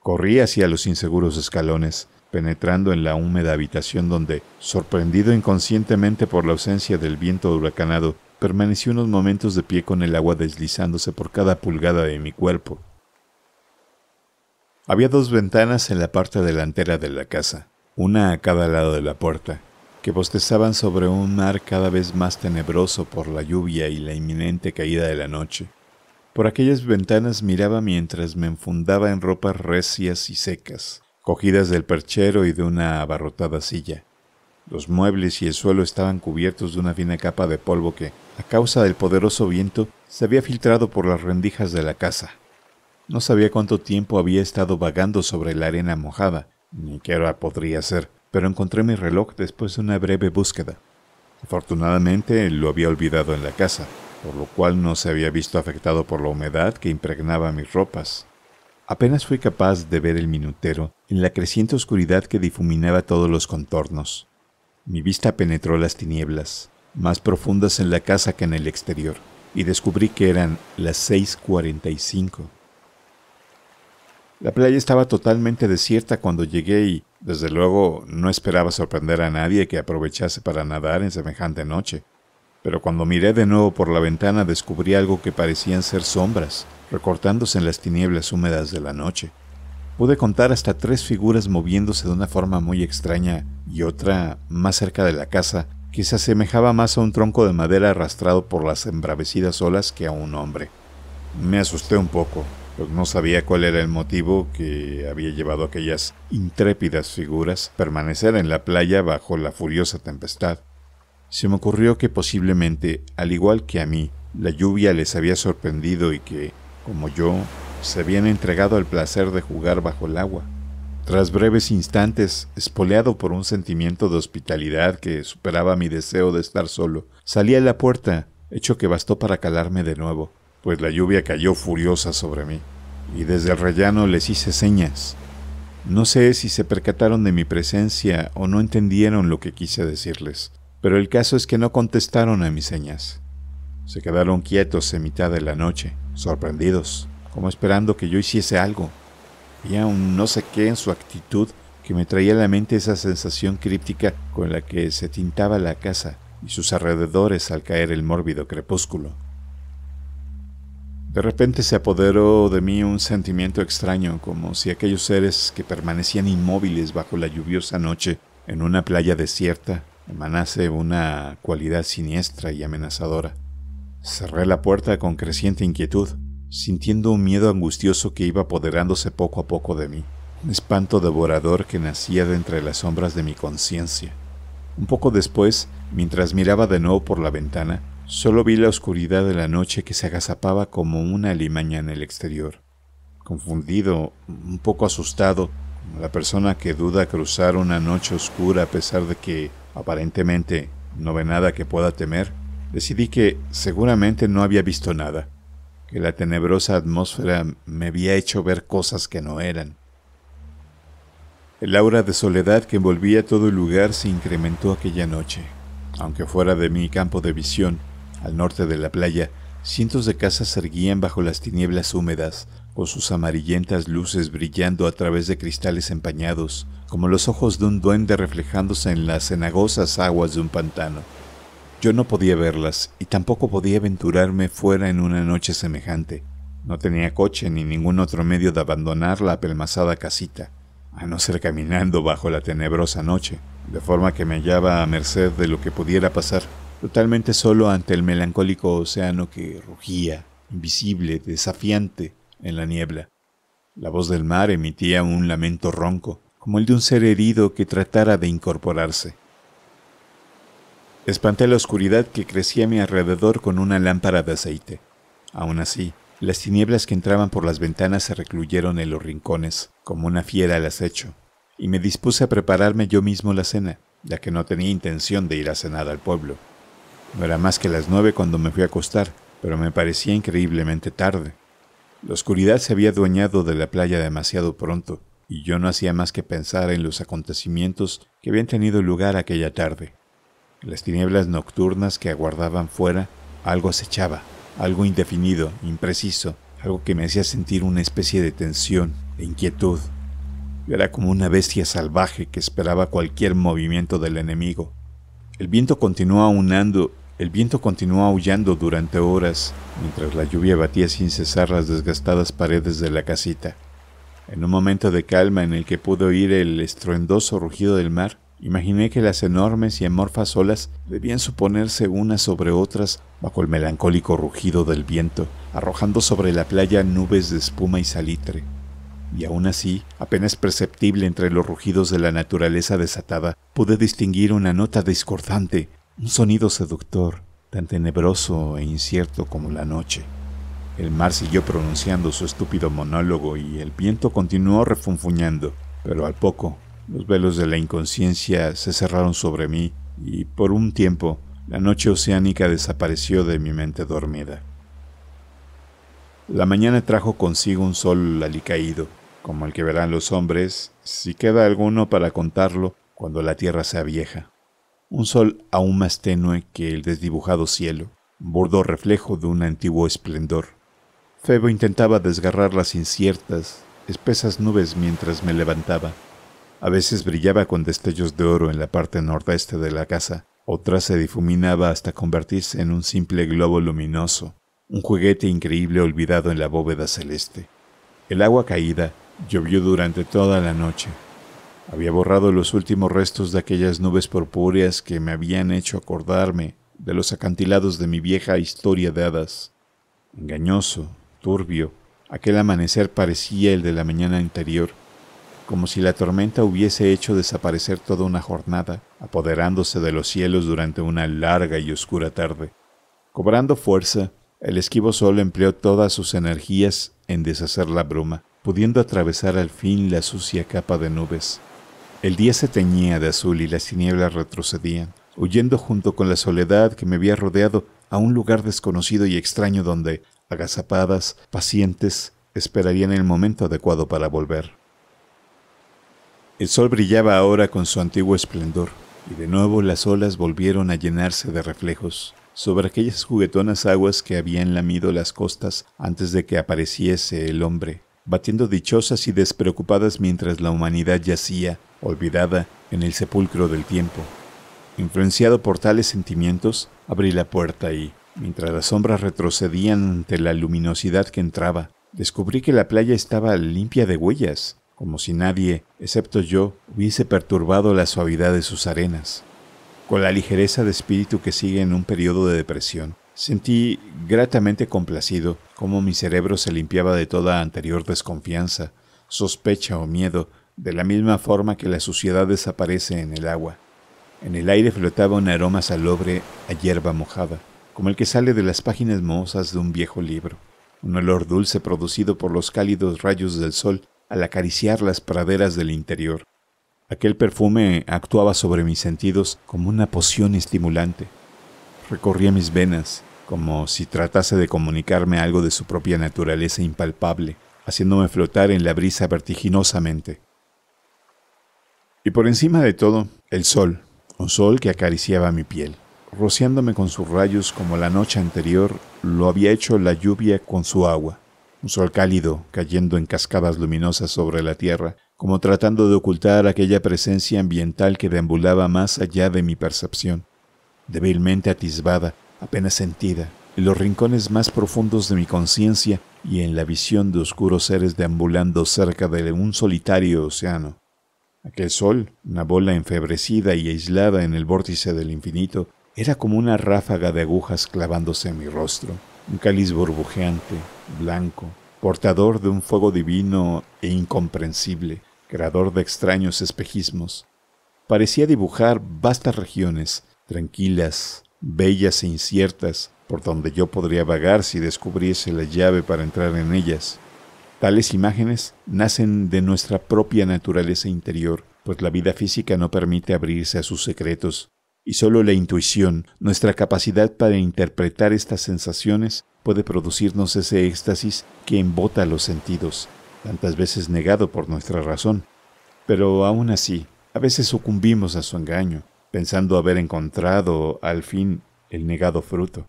Corrí hacia los inseguros escalones, penetrando en la húmeda habitación donde, sorprendido inconscientemente por la ausencia del viento huracanado, permanecí unos momentos de pie con el agua deslizándose por cada pulgada de mi cuerpo. Había dos ventanas en la parte delantera de la casa, una a cada lado de la puerta, que bostezaban sobre un mar cada vez más tenebroso por la lluvia y la inminente caída de la noche. Por aquellas ventanas miraba mientras me enfundaba en ropas recias y secas, cogidas del perchero y de una abarrotada silla. Los muebles y el suelo estaban cubiertos de una fina capa de polvo que, a causa del poderoso viento, se había filtrado por las rendijas de la casa. No sabía cuánto tiempo había estado vagando sobre la arena mojada, ni qué hora podría ser, pero encontré mi reloj después de una breve búsqueda. Afortunadamente lo había olvidado en la casa, por lo cual no se había visto afectado por la humedad que impregnaba mis ropas. Apenas fui capaz de ver el minutero en la creciente oscuridad que difuminaba todos los contornos. Mi vista penetró las tinieblas, más profundas en la casa que en el exterior, y descubrí que eran las 6.45. La playa estaba totalmente desierta cuando llegué y, desde luego, no esperaba sorprender a nadie que aprovechase para nadar en semejante noche. Pero cuando miré de nuevo por la ventana descubrí algo que parecían ser sombras, recortándose en las tinieblas húmedas de la noche. Pude contar hasta tres figuras moviéndose de una forma muy extraña y otra, más cerca de la casa, que se asemejaba más a un tronco de madera arrastrado por las embravecidas olas que a un hombre. Me asusté un poco, pues, no sabía cuál era el motivo que había llevado a aquellas intrépidas figuras a permanecer en la playa bajo la furiosa tempestad. Se me ocurrió que posiblemente, al igual que a mí, la lluvia les había sorprendido y que, como yo, se habían entregado al placer de jugar bajo el agua. Tras breves instantes, espoleado por un sentimiento de hospitalidad que superaba mi deseo de estar solo, salí a la puerta, hecho que bastó para calarme de nuevo pues la lluvia cayó furiosa sobre mí, y desde el rellano les hice señas. No sé si se percataron de mi presencia o no entendieron lo que quise decirles, pero el caso es que no contestaron a mis señas. Se quedaron quietos en mitad de la noche, sorprendidos, como esperando que yo hiciese algo. Y aún no sé qué en su actitud que me traía a la mente esa sensación críptica con la que se tintaba la casa y sus alrededores al caer el mórbido crepúsculo. De repente se apoderó de mí un sentimiento extraño, como si aquellos seres que permanecían inmóviles bajo la lluviosa noche en una playa desierta emanase una cualidad siniestra y amenazadora. Cerré la puerta con creciente inquietud, sintiendo un miedo angustioso que iba apoderándose poco a poco de mí, un espanto devorador que nacía de entre las sombras de mi conciencia. Un poco después, mientras miraba de nuevo por la ventana, Solo vi la oscuridad de la noche que se agazapaba como una alimaña en el exterior. Confundido, un poco asustado, la persona que duda cruzar una noche oscura a pesar de que, aparentemente, no ve nada que pueda temer, decidí que seguramente no había visto nada, que la tenebrosa atmósfera me había hecho ver cosas que no eran. El aura de soledad que envolvía todo el lugar se incrementó aquella noche. Aunque fuera de mi campo de visión, al norte de la playa, cientos de casas erguían bajo las tinieblas húmedas, con sus amarillentas luces brillando a través de cristales empañados, como los ojos de un duende reflejándose en las cenagosas aguas de un pantano. Yo no podía verlas y tampoco podía aventurarme fuera en una noche semejante. No tenía coche ni ningún otro medio de abandonar la apelmazada casita, a no ser caminando bajo la tenebrosa noche, de forma que me hallaba a merced de lo que pudiera pasar totalmente solo ante el melancólico océano que rugía, invisible, desafiante, en la niebla. La voz del mar emitía un lamento ronco, como el de un ser herido que tratara de incorporarse. Espanté la oscuridad que crecía a mi alrededor con una lámpara de aceite. Aún así, las tinieblas que entraban por las ventanas se recluyeron en los rincones, como una fiera al acecho, y me dispuse a prepararme yo mismo la cena, ya que no tenía intención de ir a cenar al pueblo. No era más que las nueve cuando me fui a acostar, pero me parecía increíblemente tarde. La oscuridad se había adueñado de la playa demasiado pronto, y yo no hacía más que pensar en los acontecimientos que habían tenido lugar aquella tarde. En las tinieblas nocturnas que aguardaban fuera, algo acechaba, algo indefinido, impreciso, algo que me hacía sentir una especie de tensión, de inquietud. era como una bestia salvaje que esperaba cualquier movimiento del enemigo. El viento continuó aunando el viento continuó aullando durante horas, mientras la lluvia batía sin cesar las desgastadas paredes de la casita. En un momento de calma en el que pude oír el estruendoso rugido del mar, imaginé que las enormes y amorfas olas debían suponerse unas sobre otras bajo el melancólico rugido del viento, arrojando sobre la playa nubes de espuma y salitre. Y aún así, apenas perceptible entre los rugidos de la naturaleza desatada, pude distinguir una nota discordante un sonido seductor, tan tenebroso e incierto como la noche. El mar siguió pronunciando su estúpido monólogo y el viento continuó refunfuñando, pero al poco los velos de la inconsciencia se cerraron sobre mí y por un tiempo la noche oceánica desapareció de mi mente dormida. La mañana trajo consigo un sol alicaído, como el que verán los hombres, si queda alguno para contarlo cuando la tierra sea vieja. Un sol aún más tenue que el desdibujado cielo, bordó reflejo de un antiguo esplendor. Febo intentaba desgarrar las inciertas, espesas nubes mientras me levantaba. A veces brillaba con destellos de oro en la parte nordeste de la casa, otras se difuminaba hasta convertirse en un simple globo luminoso, un juguete increíble olvidado en la bóveda celeste. El agua caída llovió durante toda la noche, había borrado los últimos restos de aquellas nubes purpúreas que me habían hecho acordarme de los acantilados de mi vieja historia de hadas. Engañoso, turbio, aquel amanecer parecía el de la mañana anterior, como si la tormenta hubiese hecho desaparecer toda una jornada, apoderándose de los cielos durante una larga y oscura tarde. Cobrando fuerza, el esquivo sol empleó todas sus energías en deshacer la bruma, pudiendo atravesar al fin la sucia capa de nubes. El día se teñía de azul y las tinieblas retrocedían, huyendo junto con la soledad que me había rodeado a un lugar desconocido y extraño donde, agazapadas, pacientes, esperarían el momento adecuado para volver. El sol brillaba ahora con su antiguo esplendor, y de nuevo las olas volvieron a llenarse de reflejos sobre aquellas juguetonas aguas que habían lamido las costas antes de que apareciese el hombre, batiendo dichosas y despreocupadas mientras la humanidad yacía olvidada en el sepulcro del tiempo. Influenciado por tales sentimientos, abrí la puerta y, mientras las sombras retrocedían ante la luminosidad que entraba, descubrí que la playa estaba limpia de huellas, como si nadie, excepto yo, hubiese perturbado la suavidad de sus arenas. Con la ligereza de espíritu que sigue en un periodo de depresión, sentí gratamente complacido cómo mi cerebro se limpiaba de toda anterior desconfianza, sospecha o miedo de la misma forma que la suciedad desaparece en el agua. En el aire flotaba un aroma salobre a hierba mojada, como el que sale de las páginas mohosas de un viejo libro, un olor dulce producido por los cálidos rayos del sol al acariciar las praderas del interior. Aquel perfume actuaba sobre mis sentidos como una poción estimulante. Recorría mis venas, como si tratase de comunicarme algo de su propia naturaleza impalpable, haciéndome flotar en la brisa vertiginosamente. Y por encima de todo, el sol, un sol que acariciaba mi piel, rociándome con sus rayos como la noche anterior lo había hecho la lluvia con su agua, un sol cálido cayendo en cascadas luminosas sobre la tierra, como tratando de ocultar aquella presencia ambiental que deambulaba más allá de mi percepción, débilmente atisbada, apenas sentida, en los rincones más profundos de mi conciencia y en la visión de oscuros seres deambulando cerca de un solitario océano. Aquel sol, una bola enfebrecida y aislada en el vórtice del infinito, era como una ráfaga de agujas clavándose en mi rostro, un cáliz burbujeante, blanco, portador de un fuego divino e incomprensible, creador de extraños espejismos. Parecía dibujar vastas regiones, tranquilas, bellas e inciertas, por donde yo podría vagar si descubriese la llave para entrar en ellas. Tales imágenes nacen de nuestra propia naturaleza interior, pues la vida física no permite abrirse a sus secretos, y solo la intuición, nuestra capacidad para interpretar estas sensaciones, puede producirnos ese éxtasis que embota los sentidos, tantas veces negado por nuestra razón. Pero aún así, a veces sucumbimos a su engaño, pensando haber encontrado, al fin, el negado fruto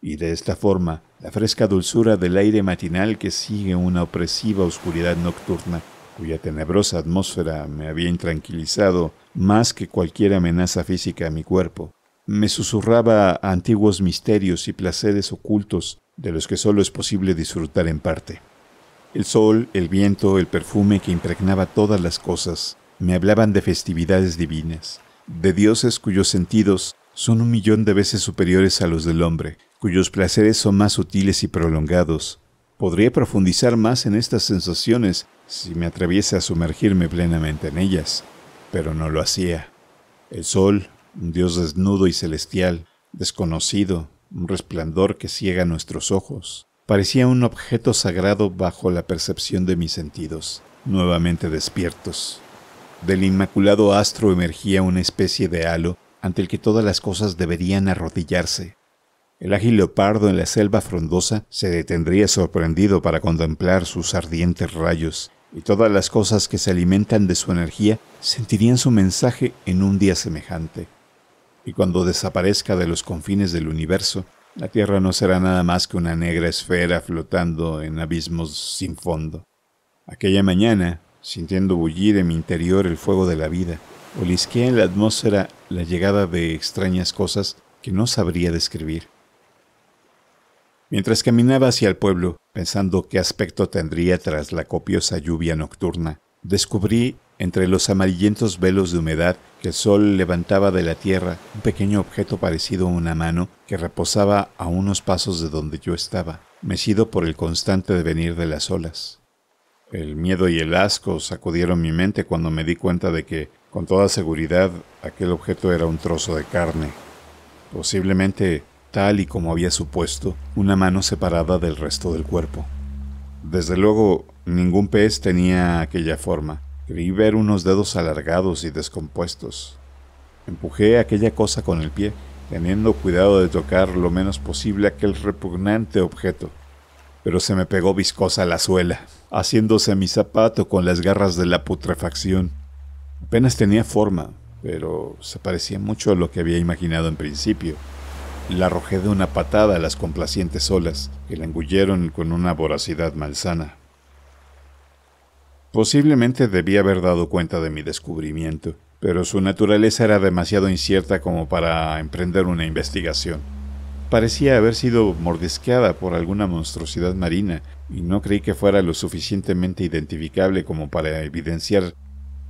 y de esta forma la fresca dulzura del aire matinal que sigue una opresiva oscuridad nocturna, cuya tenebrosa atmósfera me había intranquilizado más que cualquier amenaza física a mi cuerpo. Me susurraba antiguos misterios y placeres ocultos de los que solo es posible disfrutar en parte. El sol, el viento, el perfume que impregnaba todas las cosas, me hablaban de festividades divinas, de dioses cuyos sentidos son un millón de veces superiores a los del hombre, cuyos placeres son más sutiles y prolongados. Podría profundizar más en estas sensaciones si me atreviese a sumergirme plenamente en ellas, pero no lo hacía. El sol, un dios desnudo y celestial, desconocido, un resplandor que ciega nuestros ojos, parecía un objeto sagrado bajo la percepción de mis sentidos, nuevamente despiertos. Del inmaculado astro emergía una especie de halo ante el que todas las cosas deberían arrodillarse, el ágil leopardo en la selva frondosa se detendría sorprendido para contemplar sus ardientes rayos, y todas las cosas que se alimentan de su energía sentirían su mensaje en un día semejante. Y cuando desaparezca de los confines del universo, la Tierra no será nada más que una negra esfera flotando en abismos sin fondo. Aquella mañana, sintiendo bullir en mi interior el fuego de la vida, olisqué en la atmósfera la llegada de extrañas cosas que no sabría describir. Mientras caminaba hacia el pueblo, pensando qué aspecto tendría tras la copiosa lluvia nocturna, descubrí, entre los amarillentos velos de humedad que el sol levantaba de la tierra, un pequeño objeto parecido a una mano que reposaba a unos pasos de donde yo estaba, mecido por el constante devenir de las olas. El miedo y el asco sacudieron mi mente cuando me di cuenta de que, con toda seguridad, aquel objeto era un trozo de carne, posiblemente tal y como había supuesto, una mano separada del resto del cuerpo. Desde luego, ningún pez tenía aquella forma. Creí ver unos dedos alargados y descompuestos. Empujé aquella cosa con el pie, teniendo cuidado de tocar lo menos posible aquel repugnante objeto. Pero se me pegó viscosa la suela, haciéndose mi zapato con las garras de la putrefacción. Apenas tenía forma, pero se parecía mucho a lo que había imaginado en principio. La arrojé de una patada a las complacientes olas, que la engulleron con una voracidad malsana. Posiblemente debía haber dado cuenta de mi descubrimiento, pero su naturaleza era demasiado incierta como para emprender una investigación. Parecía haber sido mordisqueada por alguna monstruosidad marina, y no creí que fuera lo suficientemente identificable como para evidenciar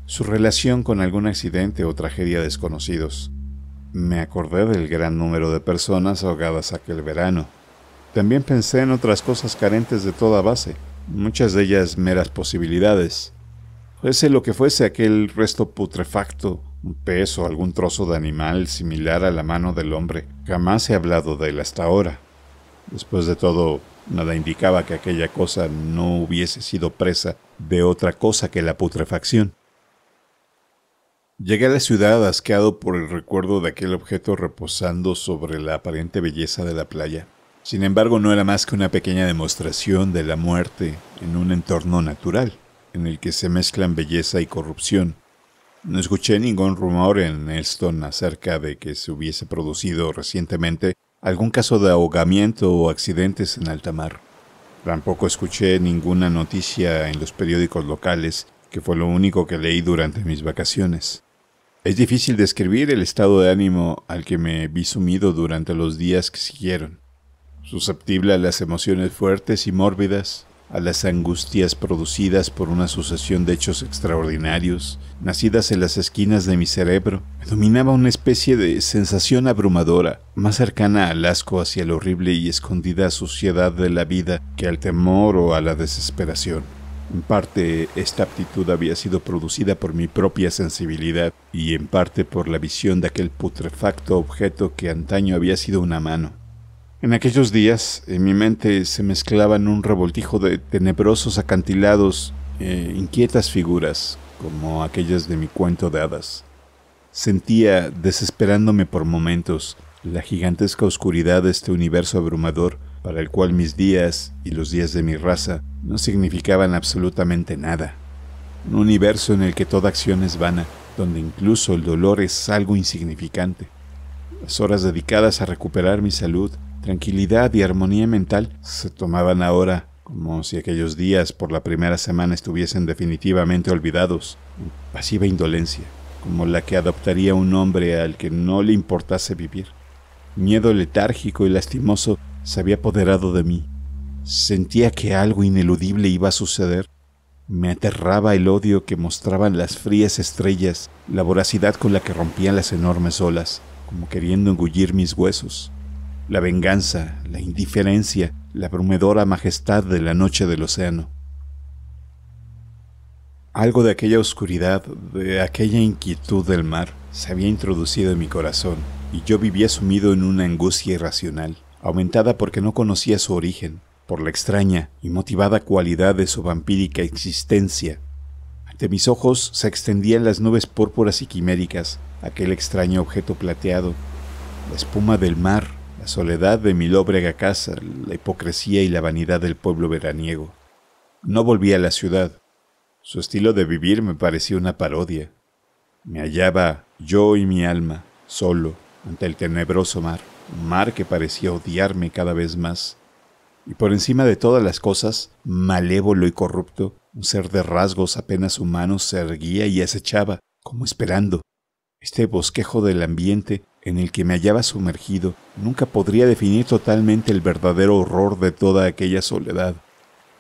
su relación con algún accidente o tragedia desconocidos. Me acordé del gran número de personas ahogadas aquel verano. También pensé en otras cosas carentes de toda base, muchas de ellas meras posibilidades. Fuese lo que fuese aquel resto putrefacto, un pez o algún trozo de animal similar a la mano del hombre, jamás he hablado de él hasta ahora. Después de todo, nada indicaba que aquella cosa no hubiese sido presa de otra cosa que la putrefacción. Llegué a la ciudad asqueado por el recuerdo de aquel objeto reposando sobre la aparente belleza de la playa. Sin embargo, no era más que una pequeña demostración de la muerte en un entorno natural, en el que se mezclan belleza y corrupción. No escuché ningún rumor en Elston acerca de que se hubiese producido recientemente algún caso de ahogamiento o accidentes en alta mar. Tampoco escuché ninguna noticia en los periódicos locales, que fue lo único que leí durante mis vacaciones. Es difícil describir el estado de ánimo al que me vi sumido durante los días que siguieron, susceptible a las emociones fuertes y mórbidas, a las angustias producidas por una sucesión de hechos extraordinarios, nacidas en las esquinas de mi cerebro, me dominaba una especie de sensación abrumadora, más cercana al asco hacia la horrible y escondida suciedad de la vida que al temor o a la desesperación. En parte esta aptitud había sido producida por mi propia sensibilidad y en parte por la visión de aquel putrefacto objeto que antaño había sido una mano. En aquellos días en mi mente se mezclaban un revoltijo de tenebrosos acantilados e inquietas figuras, como aquellas de mi cuento de hadas. Sentía, desesperándome por momentos, la gigantesca oscuridad de este universo abrumador para el cual mis días y los días de mi raza no significaban absolutamente nada. Un universo en el que toda acción es vana, donde incluso el dolor es algo insignificante. Las horas dedicadas a recuperar mi salud, tranquilidad y armonía mental se tomaban ahora como si aquellos días por la primera semana estuviesen definitivamente olvidados, en pasiva indolencia, como la que adoptaría un hombre al que no le importase vivir. Miedo letárgico y lastimoso se había apoderado de mí. Sentía que algo ineludible iba a suceder. Me aterraba el odio que mostraban las frías estrellas, la voracidad con la que rompían las enormes olas, como queriendo engullir mis huesos. La venganza, la indiferencia, la abrumadora majestad de la noche del océano. Algo de aquella oscuridad, de aquella inquietud del mar, se había introducido en mi corazón, y yo vivía sumido en una angustia irracional aumentada porque no conocía su origen, por la extraña y motivada cualidad de su vampírica existencia. Ante mis ojos se extendían las nubes púrpuras y quiméricas, aquel extraño objeto plateado, la espuma del mar, la soledad de mi lóbrega casa, la hipocresía y la vanidad del pueblo veraniego. No volví a la ciudad. Su estilo de vivir me parecía una parodia. Me hallaba yo y mi alma, solo, ante el tenebroso mar mar que parecía odiarme cada vez más, y por encima de todas las cosas, malévolo y corrupto, un ser de rasgos apenas humanos se erguía y acechaba, como esperando. Este bosquejo del ambiente en el que me hallaba sumergido nunca podría definir totalmente el verdadero horror de toda aquella soledad.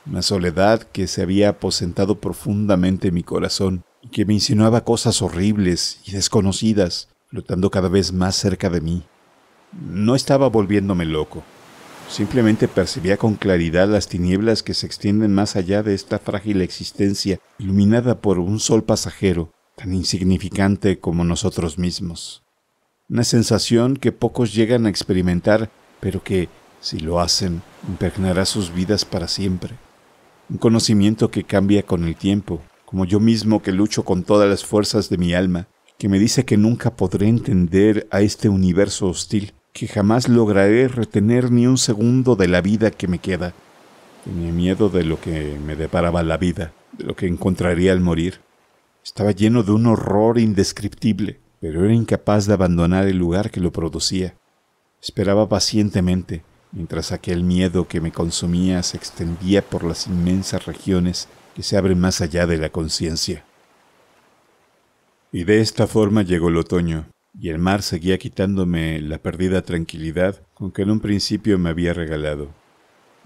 Una soledad que se había aposentado profundamente en mi corazón y que me insinuaba cosas horribles y desconocidas, flotando cada vez más cerca de mí. No estaba volviéndome loco. Simplemente percibía con claridad las tinieblas que se extienden más allá de esta frágil existencia iluminada por un sol pasajero, tan insignificante como nosotros mismos. Una sensación que pocos llegan a experimentar, pero que, si lo hacen, impregnará sus vidas para siempre. Un conocimiento que cambia con el tiempo, como yo mismo que lucho con todas las fuerzas de mi alma, que me dice que nunca podré entender a este universo hostil, que jamás lograré retener ni un segundo de la vida que me queda. Tenía miedo de lo que me deparaba la vida, de lo que encontraría al morir. Estaba lleno de un horror indescriptible, pero era incapaz de abandonar el lugar que lo producía. Esperaba pacientemente, mientras aquel miedo que me consumía se extendía por las inmensas regiones que se abren más allá de la conciencia. Y de esta forma llegó el otoño, y el mar seguía quitándome la perdida tranquilidad con que en un principio me había regalado.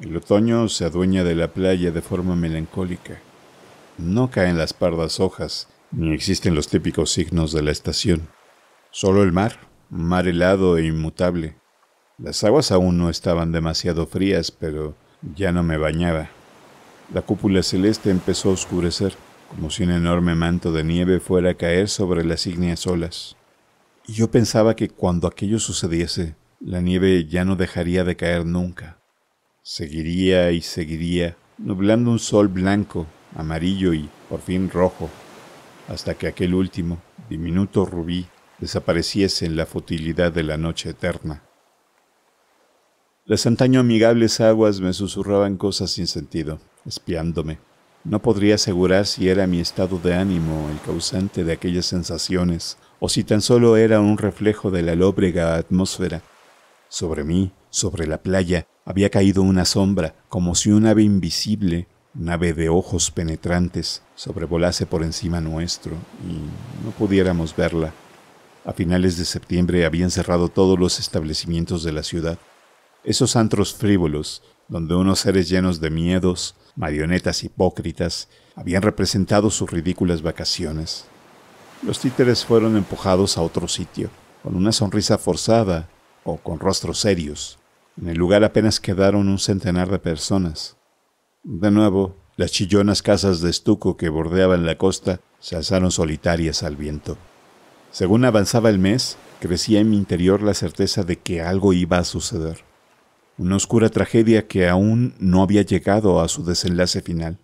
El otoño se adueña de la playa de forma melancólica. No caen las pardas hojas, ni existen los típicos signos de la estación. Solo el mar, mar helado e inmutable. Las aguas aún no estaban demasiado frías, pero ya no me bañaba. La cúpula celeste empezó a oscurecer, como si un enorme manto de nieve fuera a caer sobre las ígneas olas. Y yo pensaba que cuando aquello sucediese, la nieve ya no dejaría de caer nunca. Seguiría y seguiría, nublando un sol blanco, amarillo y por fin rojo, hasta que aquel último, diminuto rubí, desapareciese en la futilidad de la noche eterna. Las antaño amigables aguas me susurraban cosas sin sentido, espiándome. No podría asegurar si era mi estado de ánimo el causante de aquellas sensaciones o si tan solo era un reflejo de la lóbrega atmósfera. Sobre mí, sobre la playa, había caído una sombra, como si un ave invisible, nave de ojos penetrantes, sobrevolase por encima nuestro y no pudiéramos verla. A finales de septiembre habían cerrado todos los establecimientos de la ciudad. Esos antros frívolos, donde unos seres llenos de miedos, marionetas hipócritas, habían representado sus ridículas vacaciones. Los títeres fueron empujados a otro sitio, con una sonrisa forzada o con rostros serios. En el lugar apenas quedaron un centenar de personas. De nuevo, las chillonas casas de estuco que bordeaban la costa se alzaron solitarias al viento. Según avanzaba el mes, crecía en mi interior la certeza de que algo iba a suceder. Una oscura tragedia que aún no había llegado a su desenlace final.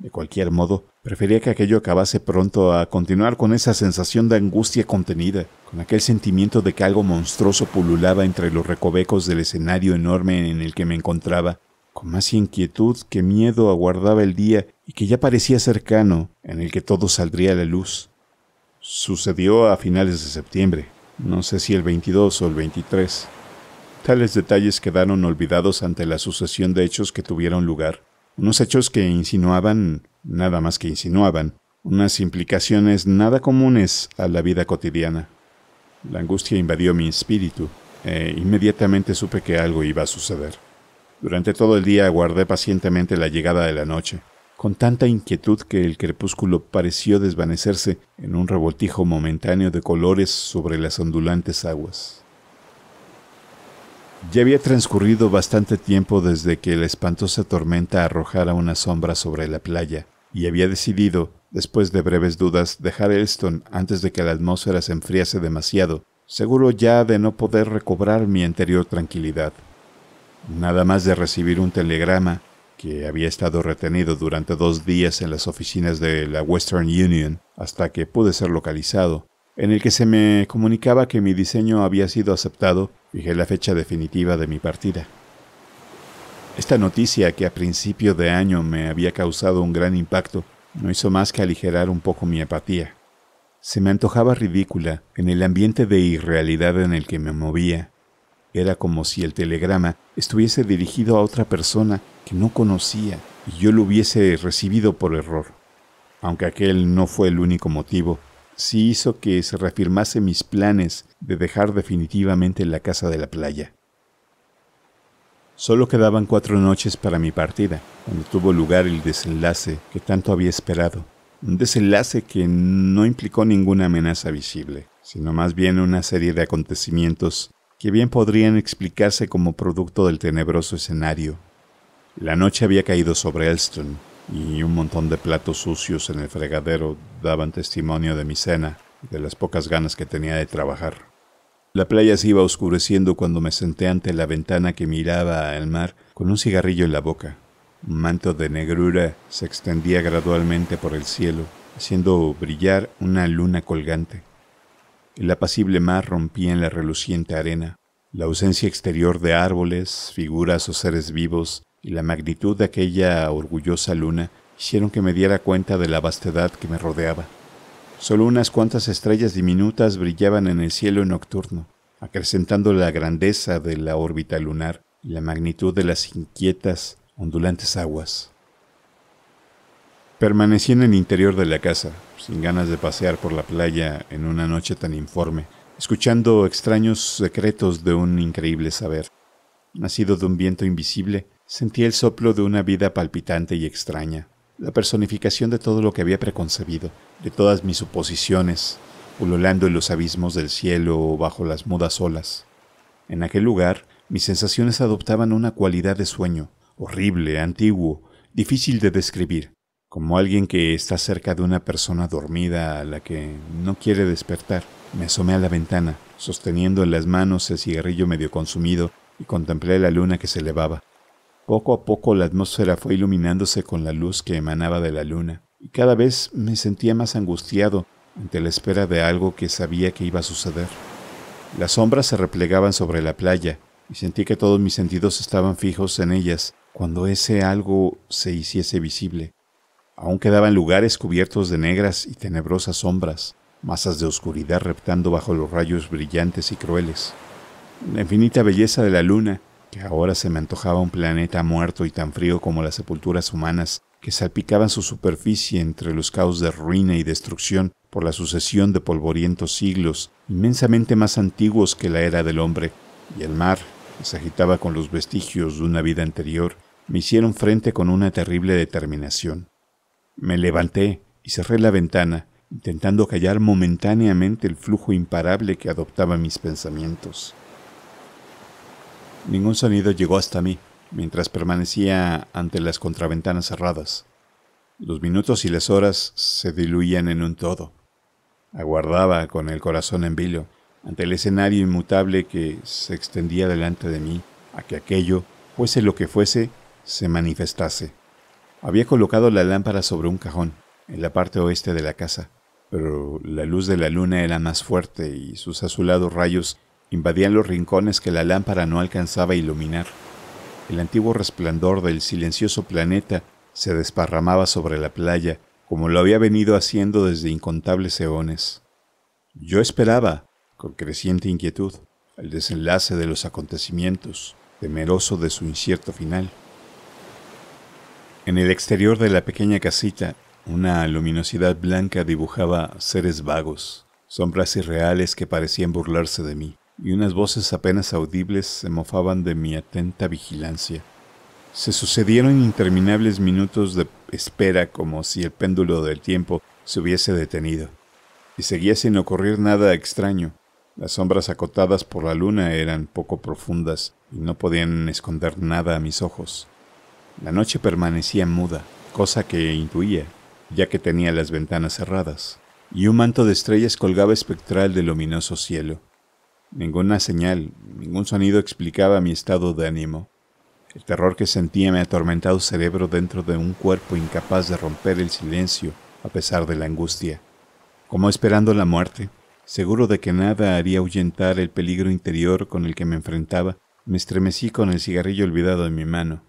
De cualquier modo, prefería que aquello acabase pronto a continuar con esa sensación de angustia contenida, con aquel sentimiento de que algo monstruoso pululaba entre los recovecos del escenario enorme en el que me encontraba, con más inquietud que miedo aguardaba el día y que ya parecía cercano, en el que todo saldría a la luz. Sucedió a finales de septiembre, no sé si el 22 o el 23. Tales detalles quedaron olvidados ante la sucesión de hechos que tuvieron lugar unos hechos que insinuaban, nada más que insinuaban, unas implicaciones nada comunes a la vida cotidiana. La angustia invadió mi espíritu e inmediatamente supe que algo iba a suceder. Durante todo el día aguardé pacientemente la llegada de la noche, con tanta inquietud que el crepúsculo pareció desvanecerse en un revoltijo momentáneo de colores sobre las ondulantes aguas. Ya había transcurrido bastante tiempo desde que la espantosa tormenta arrojara una sombra sobre la playa, y había decidido, después de breves dudas, dejar Elston antes de que la atmósfera se enfriase demasiado, seguro ya de no poder recobrar mi anterior tranquilidad. Nada más de recibir un telegrama, que había estado retenido durante dos días en las oficinas de la Western Union hasta que pude ser localizado, en el que se me comunicaba que mi diseño había sido aceptado, fijé la fecha definitiva de mi partida. Esta noticia que a principio de año me había causado un gran impacto no hizo más que aligerar un poco mi apatía. Se me antojaba ridícula en el ambiente de irrealidad en el que me movía. Era como si el telegrama estuviese dirigido a otra persona que no conocía y yo lo hubiese recibido por error. Aunque aquel no fue el único motivo sí hizo que se reafirmase mis planes de dejar definitivamente la casa de la playa. Solo quedaban cuatro noches para mi partida, cuando tuvo lugar el desenlace que tanto había esperado. Un desenlace que no implicó ninguna amenaza visible, sino más bien una serie de acontecimientos que bien podrían explicarse como producto del tenebroso escenario. La noche había caído sobre Elston, y un montón de platos sucios en el fregadero daban testimonio de mi cena y de las pocas ganas que tenía de trabajar. La playa se iba oscureciendo cuando me senté ante la ventana que miraba al mar con un cigarrillo en la boca. Un manto de negrura se extendía gradualmente por el cielo, haciendo brillar una luna colgante. El apacible mar rompía en la reluciente arena. La ausencia exterior de árboles, figuras o seres vivos y la magnitud de aquella orgullosa luna hicieron que me diera cuenta de la vastedad que me rodeaba. Solo unas cuantas estrellas diminutas brillaban en el cielo nocturno, acrecentando la grandeza de la órbita lunar y la magnitud de las inquietas, ondulantes aguas. Permanecí en el interior de la casa, sin ganas de pasear por la playa en una noche tan informe, escuchando extraños secretos de un increíble saber. Nacido de un viento invisible, Sentí el soplo de una vida palpitante y extraña, la personificación de todo lo que había preconcebido, de todas mis suposiciones, ululando en los abismos del cielo o bajo las mudas olas. En aquel lugar, mis sensaciones adoptaban una cualidad de sueño, horrible, antiguo, difícil de describir, como alguien que está cerca de una persona dormida a la que no quiere despertar. Me asomé a la ventana, sosteniendo en las manos el cigarrillo medio consumido, y contemplé la luna que se elevaba. Poco a poco la atmósfera fue iluminándose con la luz que emanaba de la luna, y cada vez me sentía más angustiado ante la espera de algo que sabía que iba a suceder. Las sombras se replegaban sobre la playa, y sentí que todos mis sentidos estaban fijos en ellas cuando ese algo se hiciese visible. Aún quedaban lugares cubiertos de negras y tenebrosas sombras, masas de oscuridad reptando bajo los rayos brillantes y crueles. La infinita belleza de la luna que ahora se me antojaba un planeta muerto y tan frío como las sepulturas humanas que salpicaban su superficie entre los caos de ruina y destrucción por la sucesión de polvorientos siglos, inmensamente más antiguos que la era del hombre, y el mar, que se agitaba con los vestigios de una vida anterior, me hicieron frente con una terrible determinación. Me levanté y cerré la ventana, intentando callar momentáneamente el flujo imparable que adoptaba mis pensamientos. Ningún sonido llegó hasta mí, mientras permanecía ante las contraventanas cerradas. Los minutos y las horas se diluían en un todo. Aguardaba con el corazón en vilo, ante el escenario inmutable que se extendía delante de mí, a que aquello, fuese lo que fuese, se manifestase. Había colocado la lámpara sobre un cajón, en la parte oeste de la casa, pero la luz de la luna era más fuerte y sus azulados rayos invadían los rincones que la lámpara no alcanzaba a iluminar. El antiguo resplandor del silencioso planeta se desparramaba sobre la playa, como lo había venido haciendo desde incontables eones. Yo esperaba, con creciente inquietud, el desenlace de los acontecimientos, temeroso de su incierto final. En el exterior de la pequeña casita, una luminosidad blanca dibujaba seres vagos, sombras irreales que parecían burlarse de mí y unas voces apenas audibles se mofaban de mi atenta vigilancia. Se sucedieron interminables minutos de espera como si el péndulo del tiempo se hubiese detenido, y seguía sin ocurrir nada extraño. Las sombras acotadas por la luna eran poco profundas y no podían esconder nada a mis ojos. La noche permanecía muda, cosa que intuía, ya que tenía las ventanas cerradas, y un manto de estrellas colgaba espectral del luminoso cielo. Ninguna señal, ningún sonido explicaba mi estado de ánimo. El terror que sentía me atormentaba el cerebro dentro de un cuerpo incapaz de romper el silencio a pesar de la angustia. Como esperando la muerte, seguro de que nada haría ahuyentar el peligro interior con el que me enfrentaba, me estremecí con el cigarrillo olvidado en mi mano.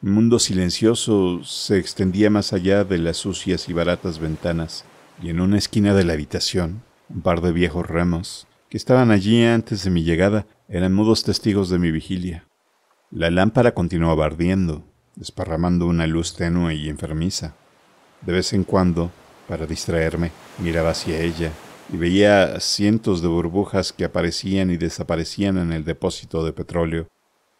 Mi mundo silencioso se extendía más allá de las sucias y baratas ventanas, y en una esquina de la habitación, un par de viejos ramos, que estaban allí antes de mi llegada eran mudos testigos de mi vigilia. La lámpara continuaba ardiendo, desparramando una luz tenue y enfermiza. De vez en cuando, para distraerme, miraba hacia ella y veía cientos de burbujas que aparecían y desaparecían en el depósito de petróleo.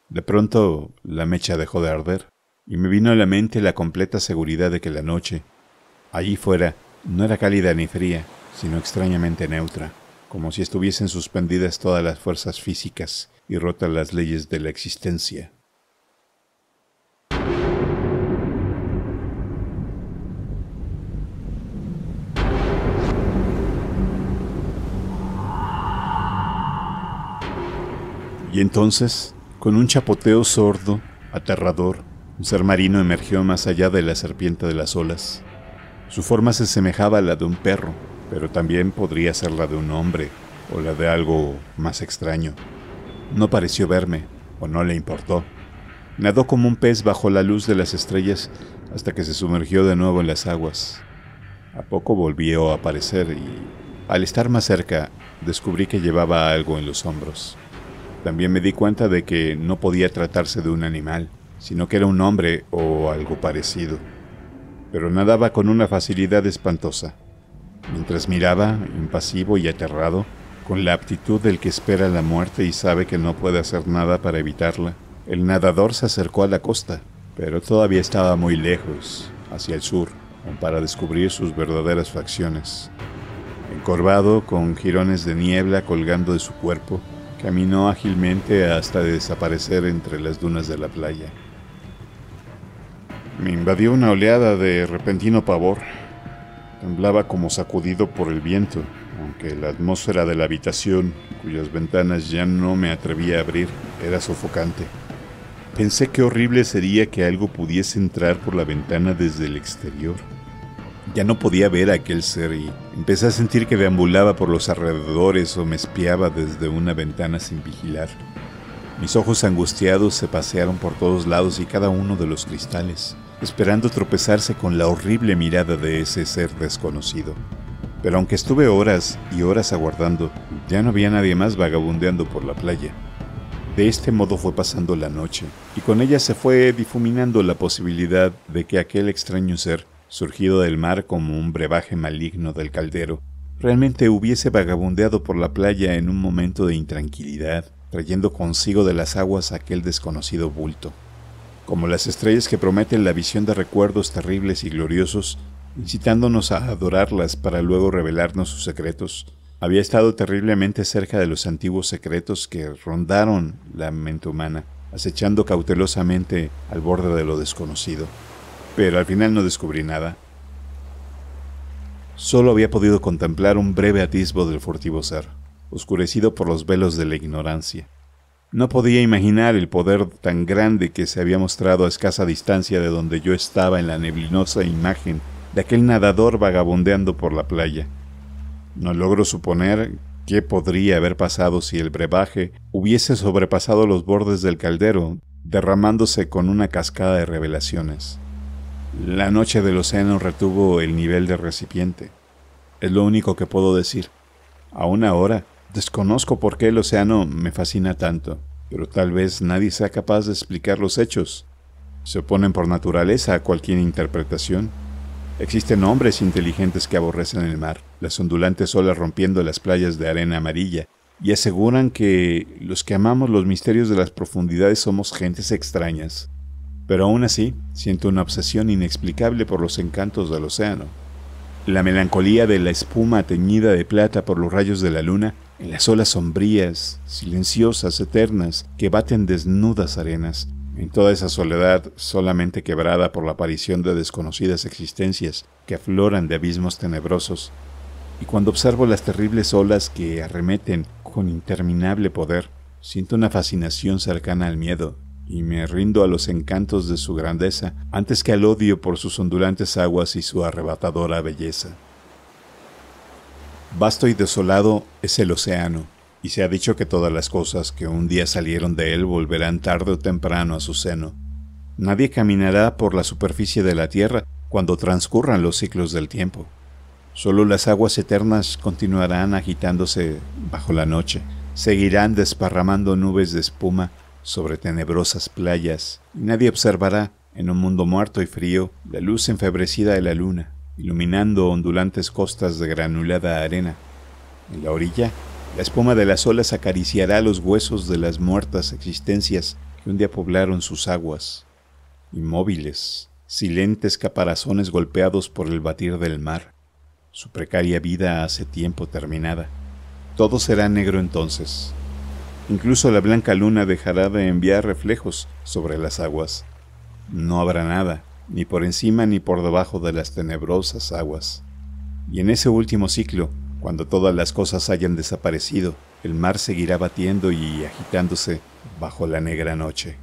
De pronto la mecha dejó de arder, y me vino a la mente la completa seguridad de que la noche, allí fuera, no era cálida ni fría, sino extrañamente neutra como si estuviesen suspendidas todas las fuerzas físicas y rotas las leyes de la existencia. Y entonces, con un chapoteo sordo, aterrador, un ser marino emergió más allá de la serpiente de las olas. Su forma se asemejaba a la de un perro, pero también podría ser la de un hombre o la de algo más extraño. No pareció verme, o no le importó. Nadó como un pez bajo la luz de las estrellas hasta que se sumergió de nuevo en las aguas. A poco volvió a aparecer y, al estar más cerca, descubrí que llevaba algo en los hombros. También me di cuenta de que no podía tratarse de un animal, sino que era un hombre o algo parecido. Pero nadaba con una facilidad espantosa mientras miraba, impasivo y aterrado, con la aptitud del que espera la muerte y sabe que no puede hacer nada para evitarla, el nadador se acercó a la costa, pero todavía estaba muy lejos, hacia el sur, para descubrir sus verdaderas facciones. Encorvado, con jirones de niebla colgando de su cuerpo, caminó ágilmente hasta desaparecer entre las dunas de la playa. Me invadió una oleada de repentino pavor Temblaba como sacudido por el viento, aunque la atmósfera de la habitación, cuyas ventanas ya no me atrevía a abrir, era sofocante. Pensé qué horrible sería que algo pudiese entrar por la ventana desde el exterior. Ya no podía ver a aquel ser y empecé a sentir que deambulaba por los alrededores o me espiaba desde una ventana sin vigilar. Mis ojos angustiados se pasearon por todos lados y cada uno de los cristales esperando tropezarse con la horrible mirada de ese ser desconocido. Pero aunque estuve horas y horas aguardando, ya no había nadie más vagabundeando por la playa. De este modo fue pasando la noche, y con ella se fue difuminando la posibilidad de que aquel extraño ser, surgido del mar como un brebaje maligno del caldero, realmente hubiese vagabundeado por la playa en un momento de intranquilidad, trayendo consigo de las aguas aquel desconocido bulto como las estrellas que prometen la visión de recuerdos terribles y gloriosos, incitándonos a adorarlas para luego revelarnos sus secretos, había estado terriblemente cerca de los antiguos secretos que rondaron la mente humana, acechando cautelosamente al borde de lo desconocido. Pero al final no descubrí nada. Solo había podido contemplar un breve atisbo del furtivo ser, oscurecido por los velos de la ignorancia. No podía imaginar el poder tan grande que se había mostrado a escasa distancia de donde yo estaba en la neblinosa imagen de aquel nadador vagabundeando por la playa. No logro suponer qué podría haber pasado si el brebaje hubiese sobrepasado los bordes del caldero, derramándose con una cascada de revelaciones. La noche del océano retuvo el nivel del recipiente. Es lo único que puedo decir. Aún ahora, Desconozco por qué el océano me fascina tanto, pero tal vez nadie sea capaz de explicar los hechos. Se oponen por naturaleza a cualquier interpretación. Existen hombres inteligentes que aborrecen el mar, las ondulantes olas rompiendo las playas de arena amarilla, y aseguran que los que amamos los misterios de las profundidades somos gentes extrañas. Pero aún así, siento una obsesión inexplicable por los encantos del océano. La melancolía de la espuma teñida de plata por los rayos de la luna en las olas sombrías, silenciosas, eternas, que baten desnudas arenas, en toda esa soledad solamente quebrada por la aparición de desconocidas existencias que afloran de abismos tenebrosos, y cuando observo las terribles olas que arremeten con interminable poder, siento una fascinación cercana al miedo, y me rindo a los encantos de su grandeza antes que al odio por sus ondulantes aguas y su arrebatadora belleza. Vasto y desolado es el océano, y se ha dicho que todas las cosas que un día salieron de él volverán tarde o temprano a su seno. Nadie caminará por la superficie de la tierra cuando transcurran los ciclos del tiempo. Solo las aguas eternas continuarán agitándose bajo la noche, seguirán desparramando nubes de espuma sobre tenebrosas playas, y nadie observará, en un mundo muerto y frío, la luz enfebrecida de la luna, iluminando ondulantes costas de granulada arena. En la orilla, la espuma de las olas acariciará los huesos de las muertas existencias que un día poblaron sus aguas. Inmóviles, silentes caparazones golpeados por el batir del mar. Su precaria vida hace tiempo terminada. Todo será negro entonces. Incluso la blanca luna dejará de enviar reflejos sobre las aguas. No habrá nada, ni por encima ni por debajo de las tenebrosas aguas. Y en ese último ciclo, cuando todas las cosas hayan desaparecido, el mar seguirá batiendo y agitándose bajo la negra noche.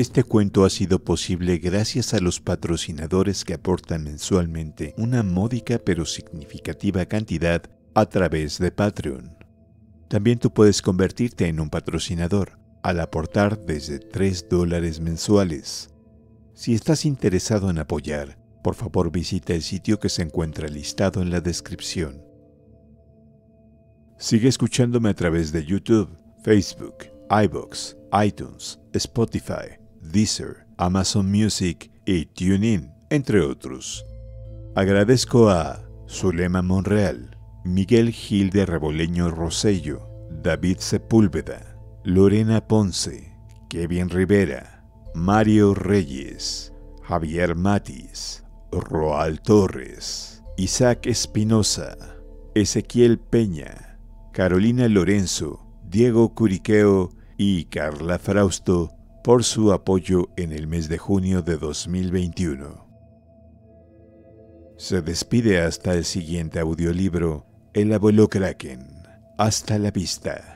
Este cuento ha sido posible gracias a los patrocinadores que aportan mensualmente una módica pero significativa cantidad a través de Patreon. También tú puedes convertirte en un patrocinador al aportar desde 3 dólares mensuales. Si estás interesado en apoyar, por favor visita el sitio que se encuentra listado en la descripción. Sigue escuchándome a través de YouTube, Facebook, iBooks, iTunes, Spotify Deezer, Amazon Music y TuneIn, entre otros. Agradezco a Zulema Monreal, Miguel Gil de Reboleño Rosello, David Sepúlveda, Lorena Ponce, Kevin Rivera, Mario Reyes, Javier Matis, Roal Torres, Isaac Espinosa, Ezequiel Peña, Carolina Lorenzo, Diego Curiqueo y Carla Frausto por su apoyo en el mes de junio de 2021. Se despide hasta el siguiente audiolibro, El abuelo Kraken. Hasta la vista.